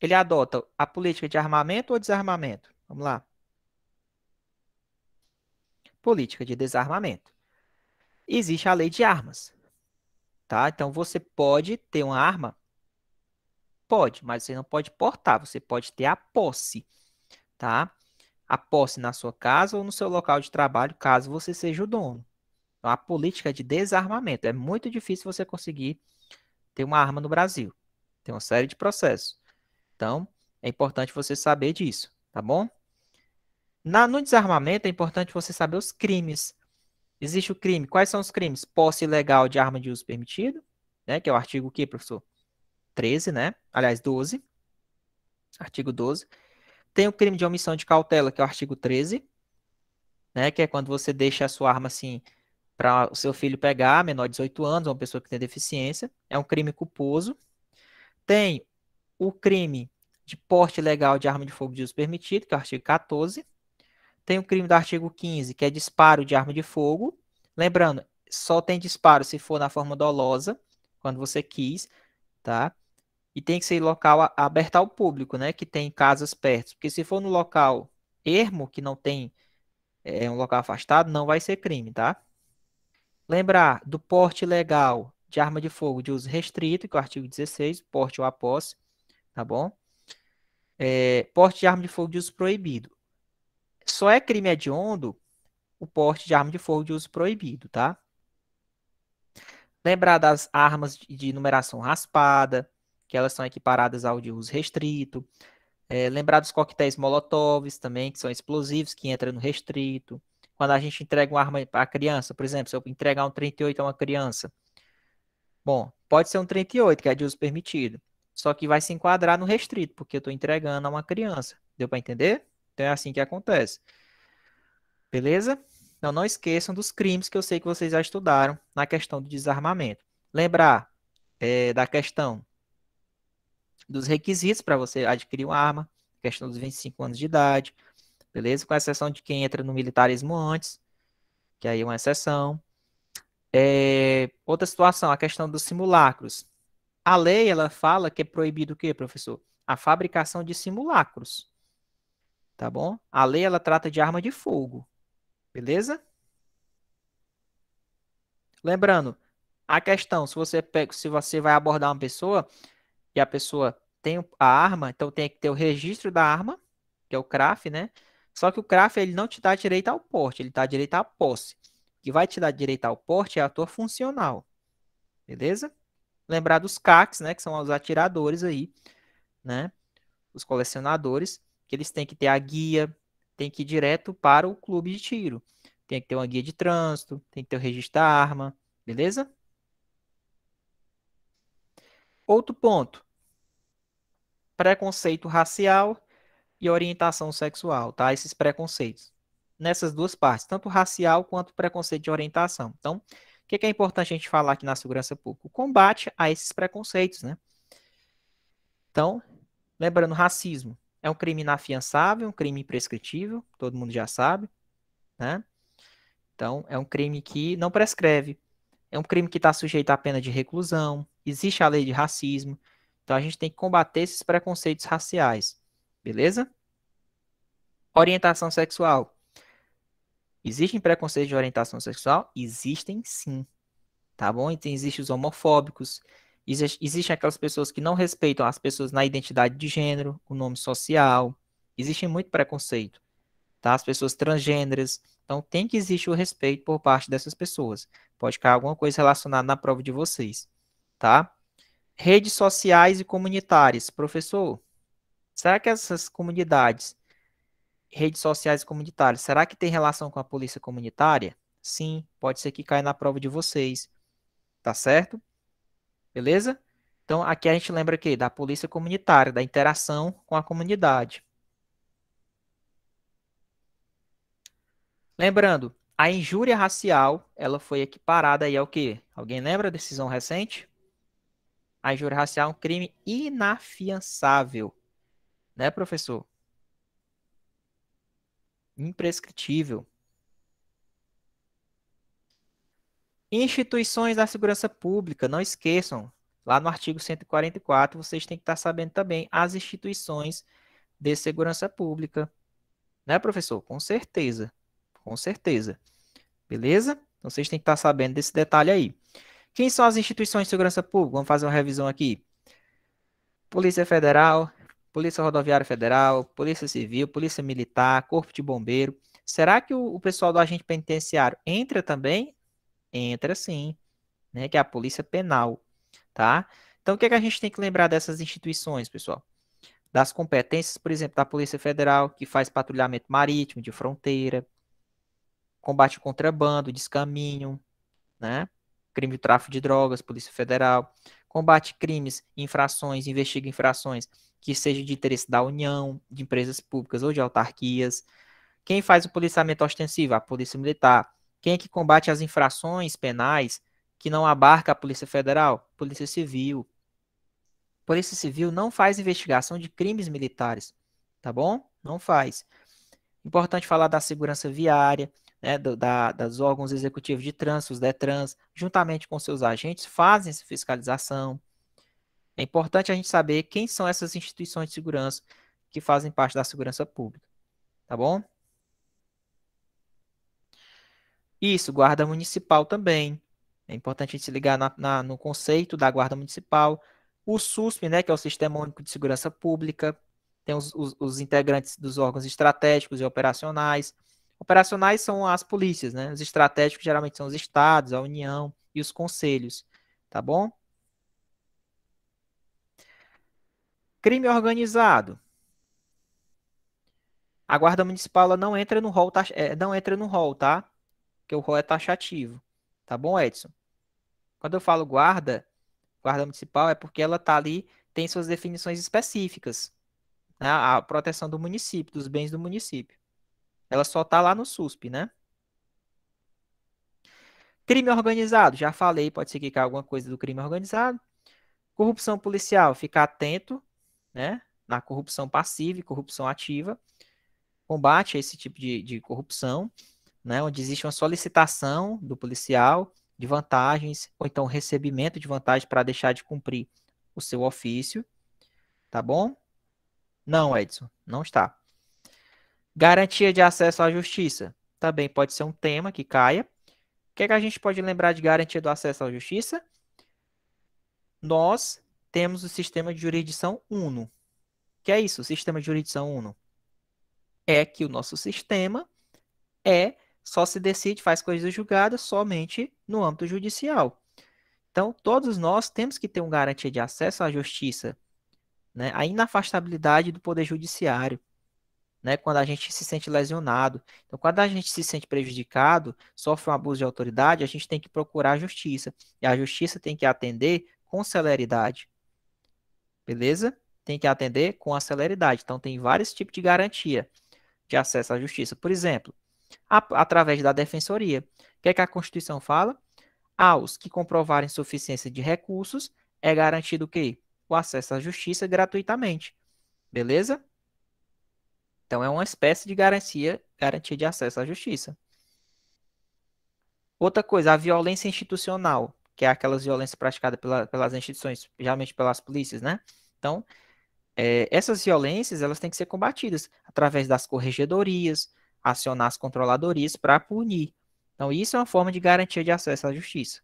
ele adota a política de armamento ou desarmamento? Vamos lá. Política de desarmamento. Existe a lei de armas. Tá? Então você pode ter uma arma Pode, mas você não pode portar, você pode ter a posse, tá? A posse na sua casa ou no seu local de trabalho, caso você seja o dono. Então, a política é de desarmamento. É muito difícil você conseguir ter uma arma no Brasil. Tem uma série de processos. Então, é importante você saber disso, tá bom? Na, no desarmamento, é importante você saber os crimes. Existe o crime. Quais são os crimes? Posse ilegal de arma de uso permitido, né? Que é o artigo quê, professor? 13, né? Aliás, 12. Artigo 12. Tem o crime de omissão de cautela, que é o artigo 13, né? Que é quando você deixa a sua arma assim para o seu filho pegar, menor de 18 anos, uma pessoa que tem deficiência. É um crime culposo. Tem o crime de porte legal de arma de fogo de uso permitido, que é o artigo 14. Tem o crime do artigo 15, que é disparo de arma de fogo. Lembrando, só tem disparo se for na forma dolosa, quando você quis, tá? E tem que ser local aberto ao público, né? Que tem casas perto. Porque se for no local ermo, que não tem é, um local afastado, não vai ser crime, tá? Lembrar do porte legal de arma de fogo de uso restrito, que é o artigo 16, porte ou a posse, tá bom? É, porte de arma de fogo de uso proibido. Só é crime hediondo o porte de arma de fogo de uso proibido, tá? Lembrar das armas de numeração raspada, que elas são equiparadas ao de uso restrito. É, lembrar dos coquetéis molotovs também, que são explosivos, que entram no restrito. Quando a gente entrega uma arma para a criança, por exemplo, se eu entregar um 38 a uma criança, bom, pode ser um 38, que é de uso permitido, só que vai se enquadrar no restrito, porque eu estou entregando a uma criança. Deu para entender? Então é assim que acontece. Beleza? Então não esqueçam dos crimes que eu sei que vocês já estudaram na questão do desarmamento. Lembrar é, da questão dos requisitos para você adquirir uma arma, questão dos 25 anos de idade, beleza? Com exceção de quem entra no militarismo antes, que aí é uma exceção. É, outra situação, a questão dos simulacros. A lei, ela fala que é proibido o quê, professor? A fabricação de simulacros, tá bom? A lei, ela trata de arma de fogo, beleza? Lembrando, a questão, se você, pega, se você vai abordar uma pessoa, e a pessoa tem a arma, então tem que ter o registro da arma, que é o CRAF, né? Só que o CRAF ele não te dá direito ao porte, ele dá direito à posse. O que vai te dar direito ao porte é a tua funcional. Beleza? Lembrar dos CACs, né, que são os atiradores aí, né? Os colecionadores, que eles têm que ter a guia, tem que ir direto para o clube de tiro. Tem que ter uma guia de trânsito, tem que ter o registro da arma, beleza? Outro ponto: preconceito racial e orientação sexual, tá? Esses preconceitos. Nessas duas partes, tanto racial quanto preconceito de orientação. Então, o que, é importante a gente falar aqui na segurança pública? O combate a esses preconceitos, né? Então, lembrando, racismo é um crime inafiançável, um crime imprescritível, todo mundo já sabe, né? Então, é um crime que não prescreve é um crime que está sujeito à pena de reclusão, existe a lei de racismo. Então a gente tem que combater esses preconceitos raciais, beleza? Orientação sexual. Existem preconceitos de orientação sexual? Existem sim. Tá bom? Então existem os homofóbicos, existe, existem aquelas pessoas que não respeitam as pessoas na identidade de gênero, o nome social. Existe muito preconceito. Tá? As pessoas transgêneras. Então tem que existir o respeito por parte dessas pessoas. Pode cair alguma coisa relacionada na prova de vocês, tá? Redes sociais e comunitárias. Professor, será que essas comunidades, redes sociais e comunitárias, será que tem relação com a polícia comunitária? Sim, pode ser que caia na prova de vocês, tá certo? Beleza? Então, aqui a gente lembra que da polícia comunitária, da interação com a comunidade. Lembrando, a injúria racial, ela foi equiparada aí ao quê? Alguém lembra a decisão recente? A injúria racial é um crime inafiançável, né, professor? Imprescritível. Instituições da segurança pública, não esqueçam, lá no artigo 144 vocês têm que estar sabendo também as instituições de segurança pública, né, professor? Com certeza. Com certeza. Beleza? Então vocês têm que estar sabendo desse detalhe aí. Quem são as instituições de segurança pública? Vamos fazer uma revisão aqui. Polícia Federal, Polícia Rodoviária Federal, Polícia Civil, Polícia Militar, Corpo de Bombeiro. Será que o, o pessoal do agente penitenciário entra também? Entra sim, né? Que é a Polícia Penal, tá? Então o que, é que a gente tem que lembrar dessas instituições, pessoal? Das competências, por exemplo, da Polícia Federal, que faz patrulhamento marítimo de fronteira, combate ao contrabando, descaminho, né? crime de tráfico de drogas, Polícia Federal, combate crimes, infrações, investiga infrações que sejam de interesse da União, de empresas públicas ou de autarquias. Quem faz o policiamento ostensivo? A Polícia Militar. Quem é que combate as infrações penais que não abarca a Polícia Federal? Polícia Civil. Polícia Civil não faz investigação de crimes militares, tá bom? Não faz. Importante falar da segurança viária, né, do, da, das órgãos executivos de trânsito, os DETRANS, juntamente com seus agentes, fazem essa fiscalização. É importante a gente saber quem são essas instituições de segurança que fazem parte da segurança pública. Tá bom? Isso, guarda municipal também. É importante a gente se ligar na, na, no conceito da guarda municipal. O SUSP, né, que é o Sistema Único de Segurança Pública, tem os, os, os integrantes dos órgãos estratégicos e operacionais, Operacionais são as polícias, né? Os estratégicos geralmente são os estados, a União e os conselhos, tá bom? Crime organizado. A guarda municipal não entra no rol, tá, é, não entra no rol, tá? Porque o rol é taxativo, tá bom, Edson? Quando eu falo guarda, guarda municipal é porque ela tá ali, tem suas definições específicas, né? A proteção do município, dos bens do município. Ela só tá lá no SUSP, né? Crime organizado, já falei, pode caia alguma coisa do crime organizado. Corrupção policial, ficar atento, né? Na corrupção passiva e corrupção ativa. Combate a esse tipo de, de corrupção, né? Onde existe uma solicitação do policial de vantagens, ou então recebimento de vantagens para deixar de cumprir o seu ofício. Tá bom? Não, Edson, não está. Garantia de acesso à justiça também pode ser um tema que caia. O que, é que a gente pode lembrar de garantia do acesso à justiça? Nós temos o sistema de jurisdição UNO. O que é isso, o sistema de jurisdição UNO? É que o nosso sistema é só se decide, faz coisas julgadas somente no âmbito judicial. Então, todos nós temos que ter uma garantia de acesso à justiça, né? a inafastabilidade do poder judiciário né, quando a gente se sente lesionado. Então, quando a gente se sente prejudicado, sofre um abuso de autoridade, a gente tem que procurar a justiça. E a justiça tem que atender com celeridade. Beleza? Tem que atender com a celeridade. Então, tem vários tipos de garantia de acesso à justiça. Por exemplo, a, através da defensoria. O que, é que a Constituição fala? Aos que comprovarem suficiência de recursos, é garantido o quê? O acesso à justiça gratuitamente. Beleza? Então é uma espécie de garantia, garantia de acesso à justiça. Outra coisa, a violência institucional, que é aquelas violências praticadas pela, pelas instituições, geralmente pelas polícias, né? Então, é, essas violências, elas têm que ser combatidas através das corregedorias, acionar as controladorias para punir. Então, isso é uma forma de garantia de acesso à justiça.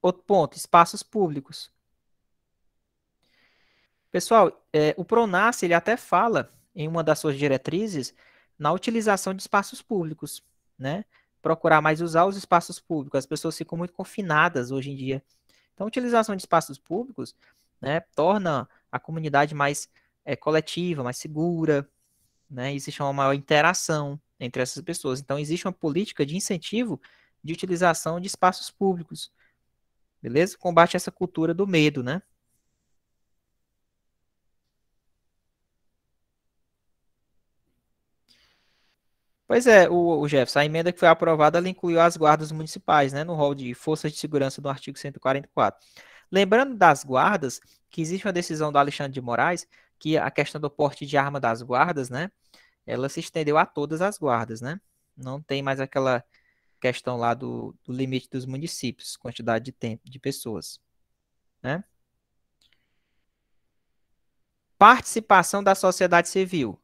Outro ponto, espaços públicos. Pessoal, é, o Pronas, ele até fala em uma das suas diretrizes, na utilização de espaços públicos, né? Procurar mais usar os espaços públicos. As pessoas ficam muito confinadas hoje em dia. Então, a utilização de espaços públicos, né, torna a comunidade mais é, coletiva, mais segura, né? Existe uma maior interação entre essas pessoas. Então, existe uma política de incentivo de utilização de espaços públicos. Beleza? Combate essa cultura do medo, né? Pois é, o, o Jefferson, a emenda que foi aprovada, ela incluiu as guardas municipais, né, no rol de forças de segurança do artigo 144. Lembrando das guardas, que existe uma decisão do Alexandre de Moraes, que a questão do porte de arma das guardas, né, ela se estendeu a todas as guardas, né? Não tem mais aquela questão lá do, do limite dos municípios, quantidade de tempo, de pessoas, né? Participação da sociedade civil.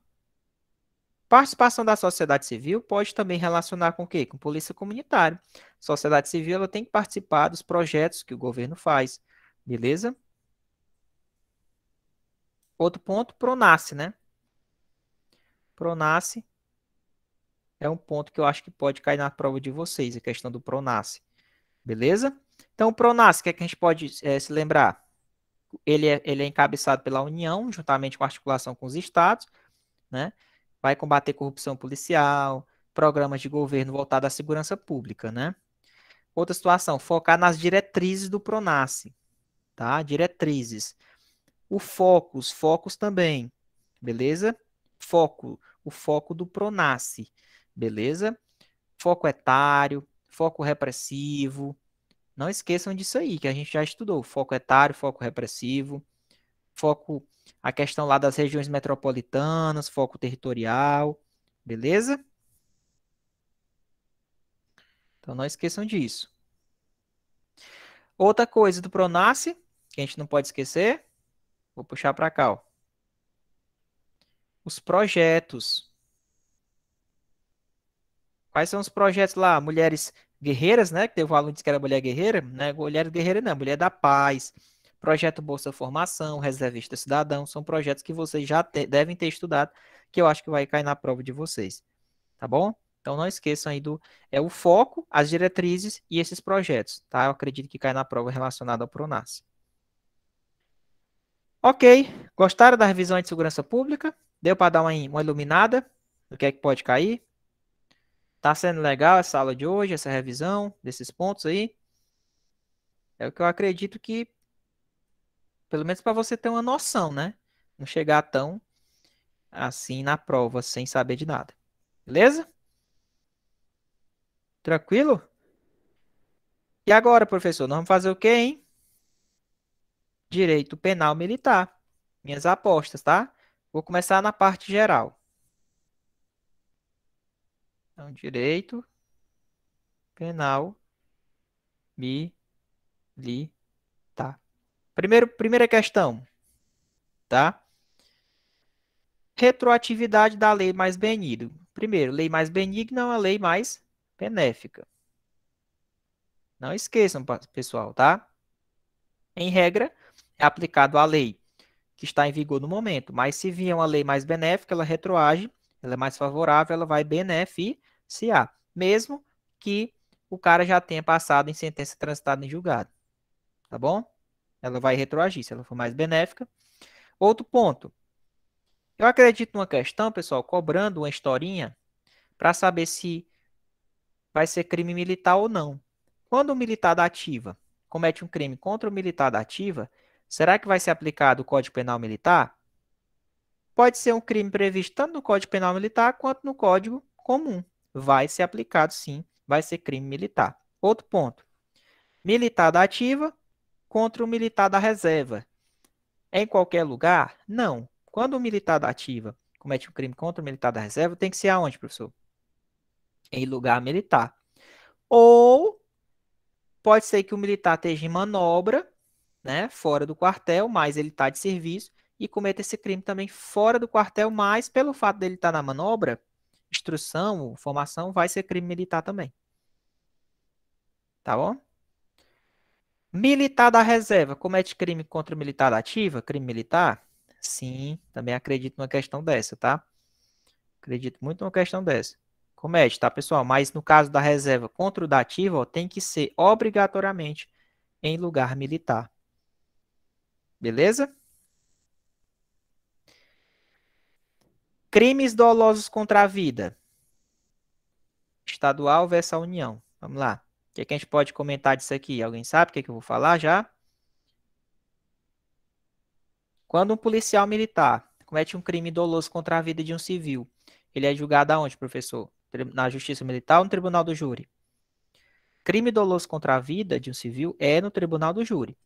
Participação da sociedade civil pode também relacionar com o quê? Com polícia comunitária. A sociedade civil ela tem que participar dos projetos que o governo faz, beleza? Outro ponto, Pronace, né? Pronace é um ponto que eu acho que pode cair na prova de vocês, a questão do Pronace. Beleza? Então, o Pronace, o que, é que a gente pode é, se lembrar? Ele é, ele é encabeçado pela União, juntamente com articulação com os estados, né? vai combater corrupção policial, programas de governo voltados à segurança pública, né? Outra situação, focar nas diretrizes do Pronace, tá? Diretrizes. O foco os focos também, beleza? Foco, o foco do Pronace, beleza? Foco etário, foco repressivo. Não esqueçam disso aí que a gente já estudou, foco etário, foco repressivo foco a questão lá das regiões metropolitanas, foco territorial, beleza? Então não esqueçam disso. Outra coisa do Pronace, que a gente não pode esquecer, vou puxar para cá, ó. Os projetos. Quais são os projetos lá? Mulheres guerreiras, né? Que teve um aluno que disse que era mulher guerreira, né? Mulher guerreira não, mulher da paz Projeto Bolsa Formação, Reservista Cidadão, são projetos que vocês já te, devem ter estudado, que eu acho que vai cair na prova de vocês. Tá bom? Então não esqueçam aí do é o foco, as diretrizes e esses projetos, tá? Eu acredito que cai na prova relacionada ao Pronas. OK, gostaram da revisão de segurança pública? Deu para dar uma, uma iluminada do que é que pode cair? Tá sendo legal essa aula de hoje, essa revisão desses pontos aí? É o que eu acredito que pelo menos para você ter uma noção, né? Não chegar tão assim na prova sem saber de nada. Beleza? Tranquilo? E agora, professor, nós vamos fazer o quê, hein? Direito penal militar. Minhas apostas, tá? Vou começar na parte geral. Então, direito penal militar. Primeiro, primeira questão, tá? Retroatividade da lei mais benigna. Primeiro, lei mais benigna é uma lei mais benéfica. Não esqueçam, pessoal, tá? Em regra, é aplicado à lei que está em vigor no momento, mas se vier uma lei mais benéfica, ela retroage, ela é mais favorável, ela vai beneficiar, mesmo que o cara já tenha passado em sentença transitada em julgado. Tá bom? ela vai retroagir se ela for mais benéfica. Outro ponto. Eu acredito numa questão, pessoal, cobrando uma historinha para saber se vai ser crime militar ou não. Quando o militar da ativa comete um crime contra o militar da ativa, será que vai ser aplicado o Código Penal Militar? Pode ser um crime previsto tanto no Código Penal Militar quanto no Código Comum. Vai ser aplicado sim, vai ser crime militar. Outro ponto. Militar da ativa contra o militar da reserva. É em qualquer lugar? Não. Quando o militar da ativa comete um crime contra o militar da reserva, tem que ser aonde, professor? Em lugar militar. Ou pode ser que o militar esteja em manobra, né, fora do quartel, mas ele está de serviço e cometa esse crime também fora do quartel, mas pelo fato dele estar tá na manobra, instrução, formação, vai ser crime militar também. Tá bom? Militar da reserva comete crime contra militar da ativa? Crime militar? Sim, também acredito numa questão dessa, tá? Acredito muito numa questão dessa. Comete, tá, pessoal? Mas no caso da reserva contra o da ativa, ó, tem que ser obrigatoriamente em lugar militar. Beleza? Crimes dolosos contra a vida. Estadual versus a União. Vamos lá que, que a gente pode comentar disso aqui? Alguém sabe o que, que eu vou falar já? Quando um policial militar comete um crime doloso contra a vida de um civil, ele é julgado aonde, professor? Na Justiça Militar ou no Tribunal do Júri? Crime doloso contra a vida de um civil é no Tribunal do Júri.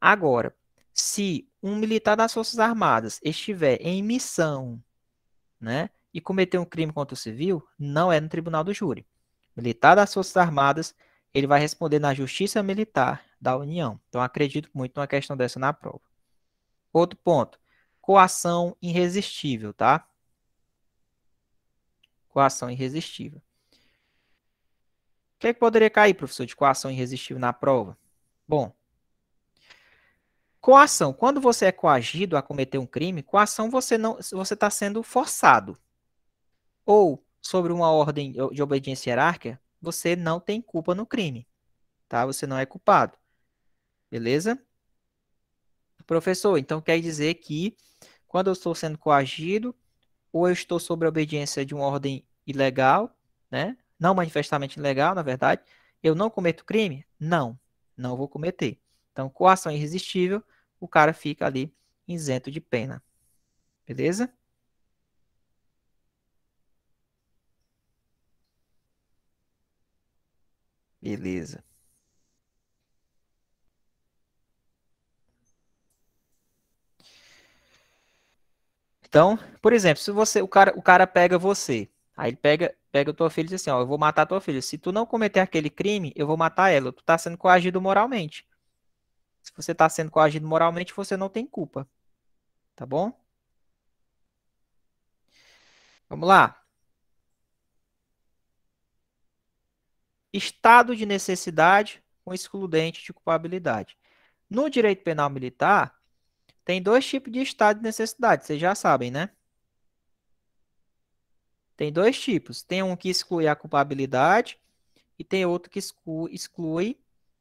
Agora, se um militar das Forças Armadas estiver em missão, né, e cometer um crime contra o civil, não é no Tribunal do Júri. Militar das Forças Armadas ele vai responder na Justiça Militar da União. Então, acredito muito numa questão dessa na prova. Outro ponto, coação irresistível, tá? Coação irresistível. O que, é que poderia cair, professor, de coação irresistível na prova? Bom, coação, quando você é coagido a cometer um crime, coação você não, você está sendo forçado. Ou sobre uma ordem de obediência hierárquica, você não tem culpa no crime, tá? Você não é culpado, beleza? Professor, então quer dizer que quando eu estou sendo coagido ou eu estou sob a obediência de uma ordem ilegal, né? Não manifestamente ilegal, na verdade, eu não cometo crime? Não, não vou cometer. Então, coação irresistível, o cara fica ali isento de pena. Beleza? Beleza. Então, por exemplo, se você, o cara, o cara pega você, aí ele pega, pega tua filha e diz assim, ó, eu vou matar tua filha. Se tu não cometer aquele crime, eu vou matar ela. Tu tá sendo coagido moralmente. Se você tá sendo coagido moralmente, você não tem culpa. Tá bom? Vamos lá. estado de necessidade com excludente de culpabilidade. No direito penal militar, tem dois tipos de estado de necessidade, vocês já sabem, né? Tem dois tipos. Tem um que exclui a culpabilidade e tem outro que exclui, exclui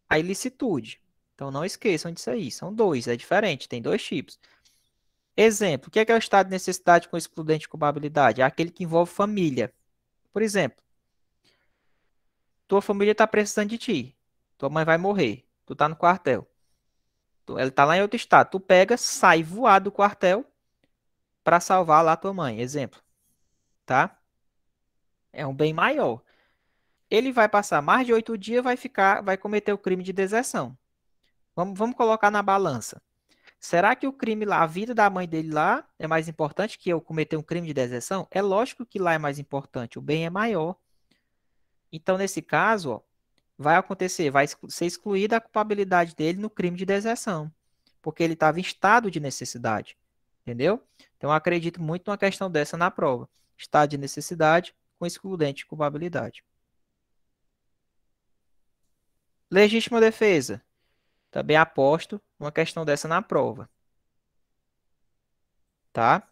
a ilicitude. Então não esqueçam disso aí. São dois, é diferente, tem dois tipos. Exemplo, o que é, que é o estado de necessidade com excludente de culpabilidade? É aquele que envolve família. Por exemplo, tua família tá precisando de ti. Tua mãe vai morrer. Tu tá no quartel. Ela tá lá em outro estado. Tu pega, sai voar do quartel para salvar lá tua mãe. Exemplo. Tá? É um bem maior. Ele vai passar mais de oito dias, vai ficar, vai cometer o crime de deserção. Vamos, vamos colocar na balança. Será que o crime lá, a vida da mãe dele lá, é mais importante que eu cometer um crime de deserção? É lógico que lá é mais importante, o bem é maior. Então, nesse caso, ó, vai acontecer, vai ser excluída a culpabilidade dele no crime de deserção, porque ele estava em estado de necessidade, entendeu? Então, acredito muito numa questão dessa na prova. Estado de necessidade com excludente de culpabilidade. Legítima defesa. Também aposto uma questão dessa na prova. Tá?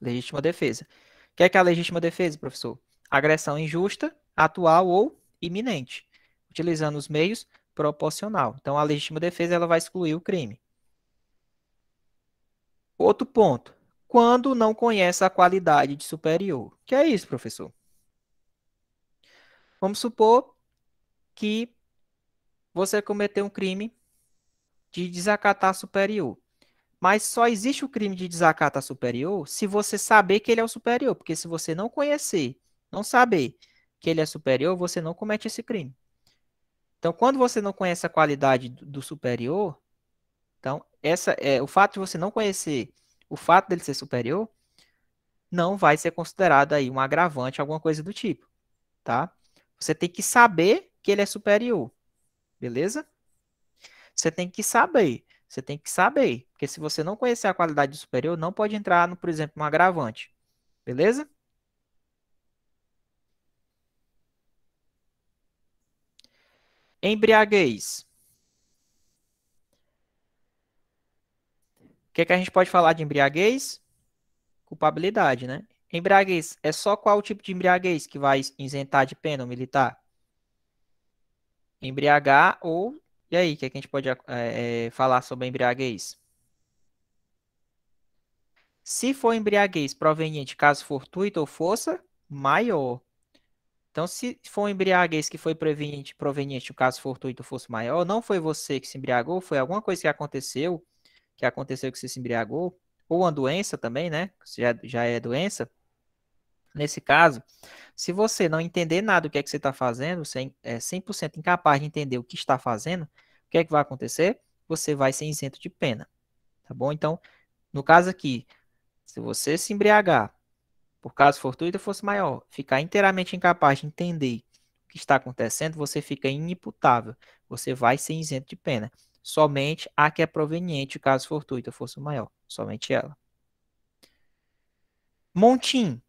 Legítima defesa. O que é, que é a legítima defesa, professor? agressão injusta, atual ou iminente, utilizando os meios proporcional. Então, a legítima defesa ela vai excluir o crime. Outro ponto, quando não conhece a qualidade de superior. Que é isso, professor? Vamos supor que você cometeu um crime de desacatar superior. Mas só existe o crime de desacatar superior se você saber que ele é o superior, porque se você não conhecer não saber que ele é superior, você não comete esse crime. Então, quando você não conhece a qualidade do, superior, então essa é o fato de você não conhecer o fato dele ser superior, não vai ser considerado aí um agravante, alguma coisa do tipo, tá? Você tem que saber que ele é superior, beleza? Você tem que saber, você tem que saber, porque se você não conhecer a qualidade do superior, não pode entrar, no, por exemplo, um agravante, beleza? Embriaguez. O que, é que a gente pode falar de embriaguez? Culpabilidade, né? Embriaguez é só qual tipo de embriaguez que vai isentar de pena o militar? Embriagar ou. E aí, o que, é que a gente pode é, falar sobre embriaguez? Se for embriaguez proveniente de caso fortuito ou força, maior. Então, se for um embriaguez que foi proveniente, proveniente, o caso fortuito fosse maior, não foi você que se embriagou, foi alguma coisa que aconteceu, que aconteceu que você se embriagou, ou uma doença também, né? Já, já é doença. Nesse caso, se você não entender nada do que é que você está fazendo, você é 100% é incapaz de entender o que está fazendo, o que é que vai acontecer? Você vai ser isento de pena, tá bom? Então, no caso aqui, se você se embriagar por caso fortuito fosse maior. Ficar inteiramente incapaz de entender o que está acontecendo, você fica inimputável. Você vai ser isento de pena. Somente a que é proveniente, caso fortuito fosse maior. Somente ela. Montim.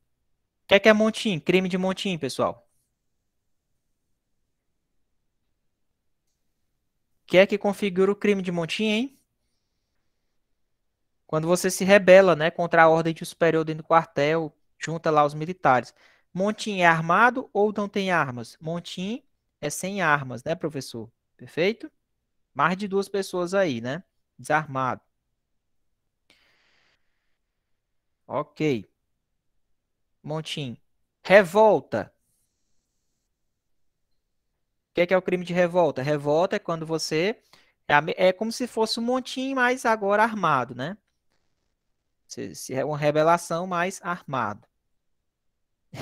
O que é, que é montim? Crime de montim, pessoal. O que é que configura o crime de montim, hein? Quando você se rebela, né, contra a ordem de superior dentro do quartel, junta lá os militares. Montim é armado ou não tem armas? Montim é sem armas, né, professor? Perfeito? Mais de duas pessoas aí, né? Desarmado. Ok. Montim. Revolta. O que é, que é o crime de revolta? Revolta é quando você. É, é como se fosse um montim, mas agora armado, né? É uma rebelação, mas armado.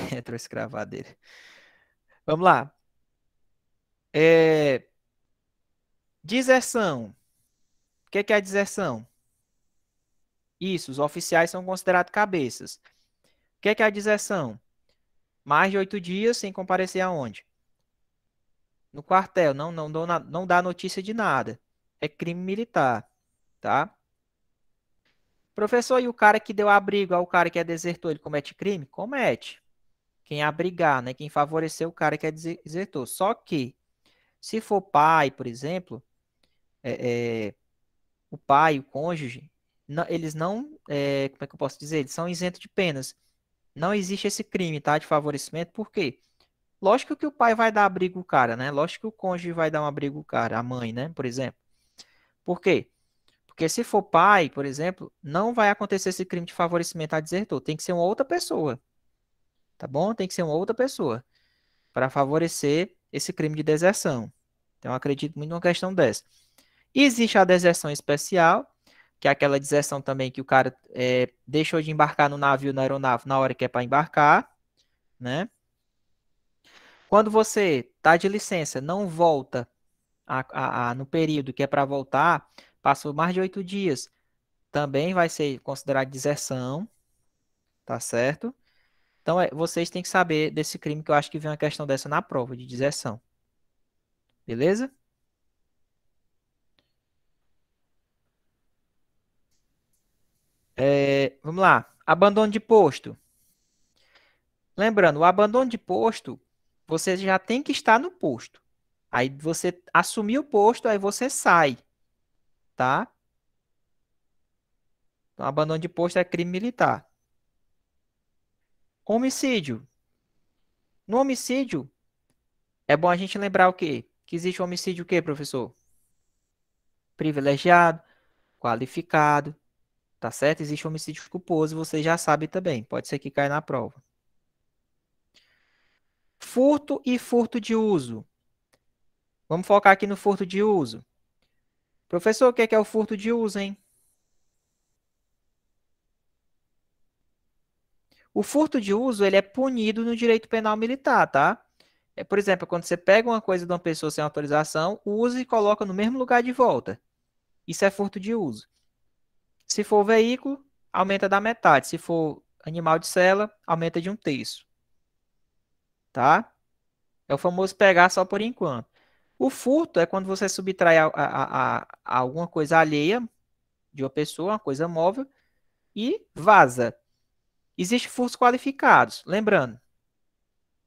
Retroescravadeira. Vamos lá. É... Deserção. O que, é que é a deserção? Isso, os oficiais são considerados cabeças. O que, é que a deserção? Mais de oito dias sem comparecer aonde? No quartel. Não, não, não, não dá notícia de nada. É crime militar. Tá? Professor, e o cara que deu abrigo ao cara que é desertor, ele comete crime? Comete quem abrigar, né? Quem favoreceu o cara que é desertor. Só que, se for pai, por exemplo, é, é, o pai, o cônjuge, não, eles não, é, como é que eu posso dizer? Eles são isentos de penas. Não existe esse crime, tá? De favorecimento, por quê? Lógico que o pai vai dar abrigo ao cara, né? Lógico que o cônjuge vai dar um abrigo ao cara, a mãe, né? Por exemplo. Por quê? Porque se for pai, por exemplo, não vai acontecer esse crime de favorecimento a desertor. Tem que ser uma outra pessoa tá bom? Tem que ser uma outra pessoa para favorecer esse crime de deserção. Então, acredito muito numa questão dessa. existe a deserção especial, que é aquela deserção também que o cara é, deixou de embarcar no navio, na aeronave, na hora que é para embarcar, né? Quando você tá de licença, não volta a, a, a, no período que é para voltar, passou mais de oito dias, também vai ser considerado deserção, tá certo? Então, é, vocês têm que saber desse crime, que eu acho que vem uma questão dessa na prova de deserção. Beleza? É, vamos lá. Abandono de posto. Lembrando, o abandono de posto, você já tem que estar no posto. Aí você assumiu o posto, aí você sai. Tá? Então, abandono de posto é crime militar. Homicídio. No homicídio, é bom a gente lembrar o quê? Que existe um homicídio o quê, professor? Privilegiado, qualificado, tá certo? Existe um homicídio culposo, você já sabe também. Pode ser que caia na prova. Furto e furto de uso. Vamos focar aqui no furto de uso. Professor, o que é, que é o furto de uso, hein? O furto de uso, ele é punido no direito penal militar, tá? É, por exemplo, quando você pega uma coisa de uma pessoa sem autorização, usa e coloca no mesmo lugar de volta. Isso é furto de uso. Se for veículo, aumenta da metade. Se for animal de cela, aumenta de um terço. Tá? É o famoso pegar só por enquanto. O furto é quando você subtrai a, a, a, alguma coisa alheia de uma pessoa, uma coisa móvel, e vaza. Existem furtos qualificados. Lembrando,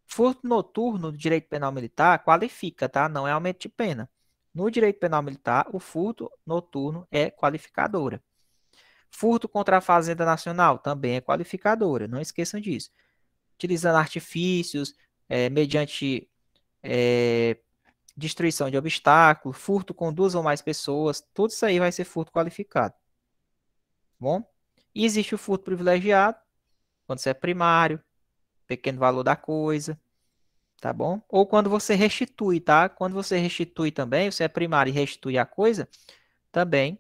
furto noturno do direito penal militar qualifica, tá? Não é aumento de pena. No direito penal militar, o furto noturno é qualificadora. Furto contra a Fazenda Nacional também é qualificadora, não esqueçam disso. Utilizando artifícios, é, mediante é, destruição de obstáculos furto com duas ou mais pessoas, tudo isso aí vai ser furto qualificado. Tá bom? E existe o furto privilegiado, quando você é primário, pequeno valor da coisa, tá bom? Ou quando você restitui, tá? Quando você restitui também, você é primário e restitui a coisa, também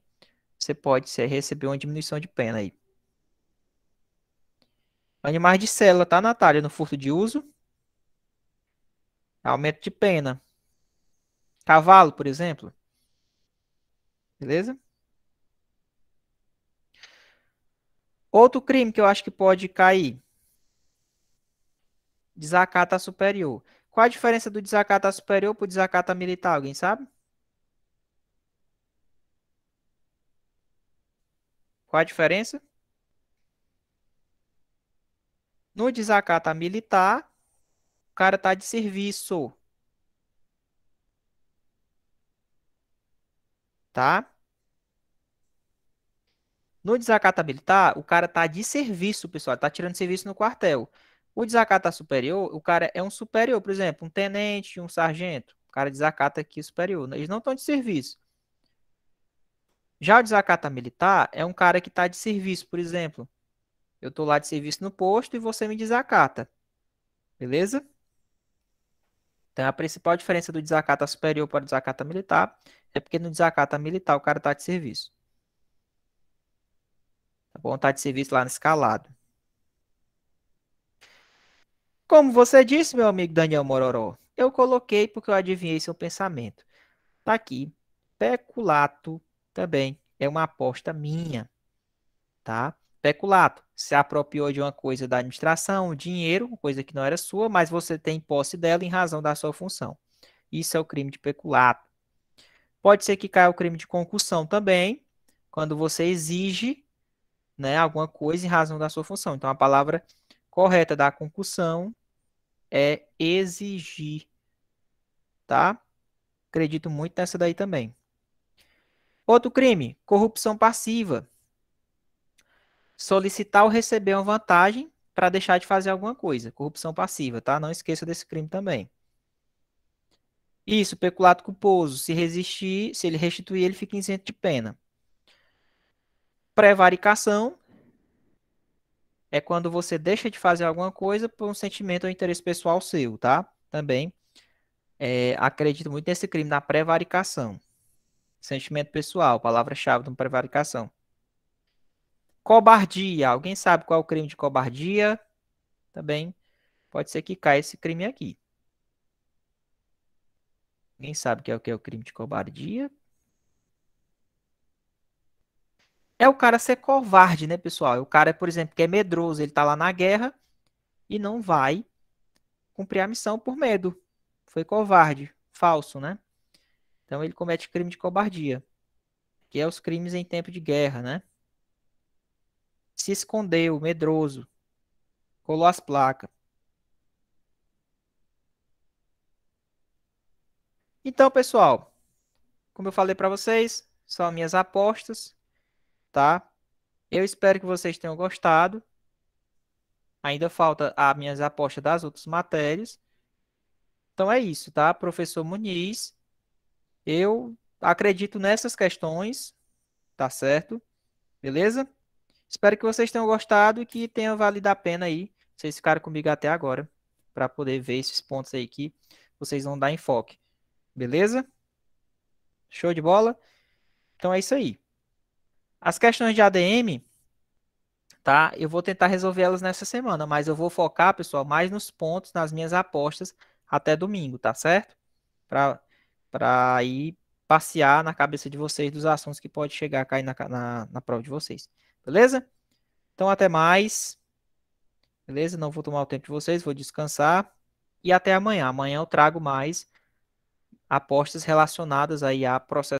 você pode ser, receber uma diminuição de pena aí. Animais de célula, tá, Natália? No furto de uso. Aumento de pena. Cavalo, por exemplo. Beleza? Outro crime que eu acho que pode cair. Desacato superior. Qual a diferença do desacato superior para o desacato militar? Alguém sabe? Qual a diferença? No desacato militar, o cara tá de serviço. Tá? No desacato militar, o cara tá de serviço, pessoal, tá tirando serviço no quartel. O desacata superior, o cara é um superior, por exemplo, um tenente, um sargento. O cara desacata aqui superior. Né? Eles não estão de serviço. Já o desacata militar é um cara que está de serviço, por exemplo. Eu estou lá de serviço no posto e você me desacata. Beleza? Então, a principal diferença do desacata superior para o desacata militar é porque no desacata militar o cara está de serviço. Tá bom? Tá de serviço lá no escalado. Como você disse, meu amigo Daniel Mororó, eu coloquei porque eu adivinhei seu pensamento. Tá aqui. Peculato também é uma aposta minha. Tá? Peculato se apropriou de uma coisa da administração, dinheiro, coisa que não era sua, mas você tem posse dela em razão da sua função. Isso é o crime de peculato. Pode ser que caia o crime de concussão também, quando você exige né, alguma coisa em razão da sua função. Então, a palavra correta da concussão é exigir, tá? Acredito muito nessa daí também. Outro crime, corrupção passiva. Solicitar ou receber uma vantagem para deixar de fazer alguma coisa. Corrupção passiva, tá? Não esqueça desse crime também. Isso, peculato culposo. Se resistir, se ele restituir, ele fica isento de pena. Prevaricação é quando você deixa de fazer alguma coisa por um sentimento ou interesse pessoal seu, tá? Também é, acredito muito nesse crime, na prevaricação. Sentimento pessoal, palavra-chave de uma prevaricação. Cobardia. Alguém sabe qual é o crime de cobardia? Também pode ser que caia esse crime aqui. Alguém sabe é o que é o crime de cobardia? é o cara ser covarde, né, pessoal? O cara, por exemplo, que é medroso, ele tá lá na guerra e não vai cumprir a missão por medo. Foi covarde, falso, né? Então ele comete crime de cobardia, que é os crimes em tempo de guerra, né? Se escondeu, medroso, colou as placas. Então, pessoal, como eu falei para vocês, são minhas apostas tá? Eu espero que vocês tenham gostado. Ainda falta as minhas apostas das outras matérias. Então é isso, tá? Professor Muniz, eu acredito nessas questões, tá certo? Beleza? Espero que vocês tenham gostado e que tenha valido a pena aí. Vocês ficaram comigo até agora para poder ver esses pontos aí que vocês vão dar enfoque. Beleza? Show de bola? Então é isso aí. As questões de ADM, tá? Eu vou tentar resolver elas nessa semana, mas eu vou focar, pessoal, mais nos pontos, nas minhas apostas até domingo, tá certo? Para para ir passear na cabeça de vocês dos assuntos que pode chegar a cair na, na, na prova de vocês. Beleza? Então, até mais. Beleza? Não vou tomar o tempo de vocês, vou descansar. E até amanhã. Amanhã eu trago mais apostas relacionadas aí a processo.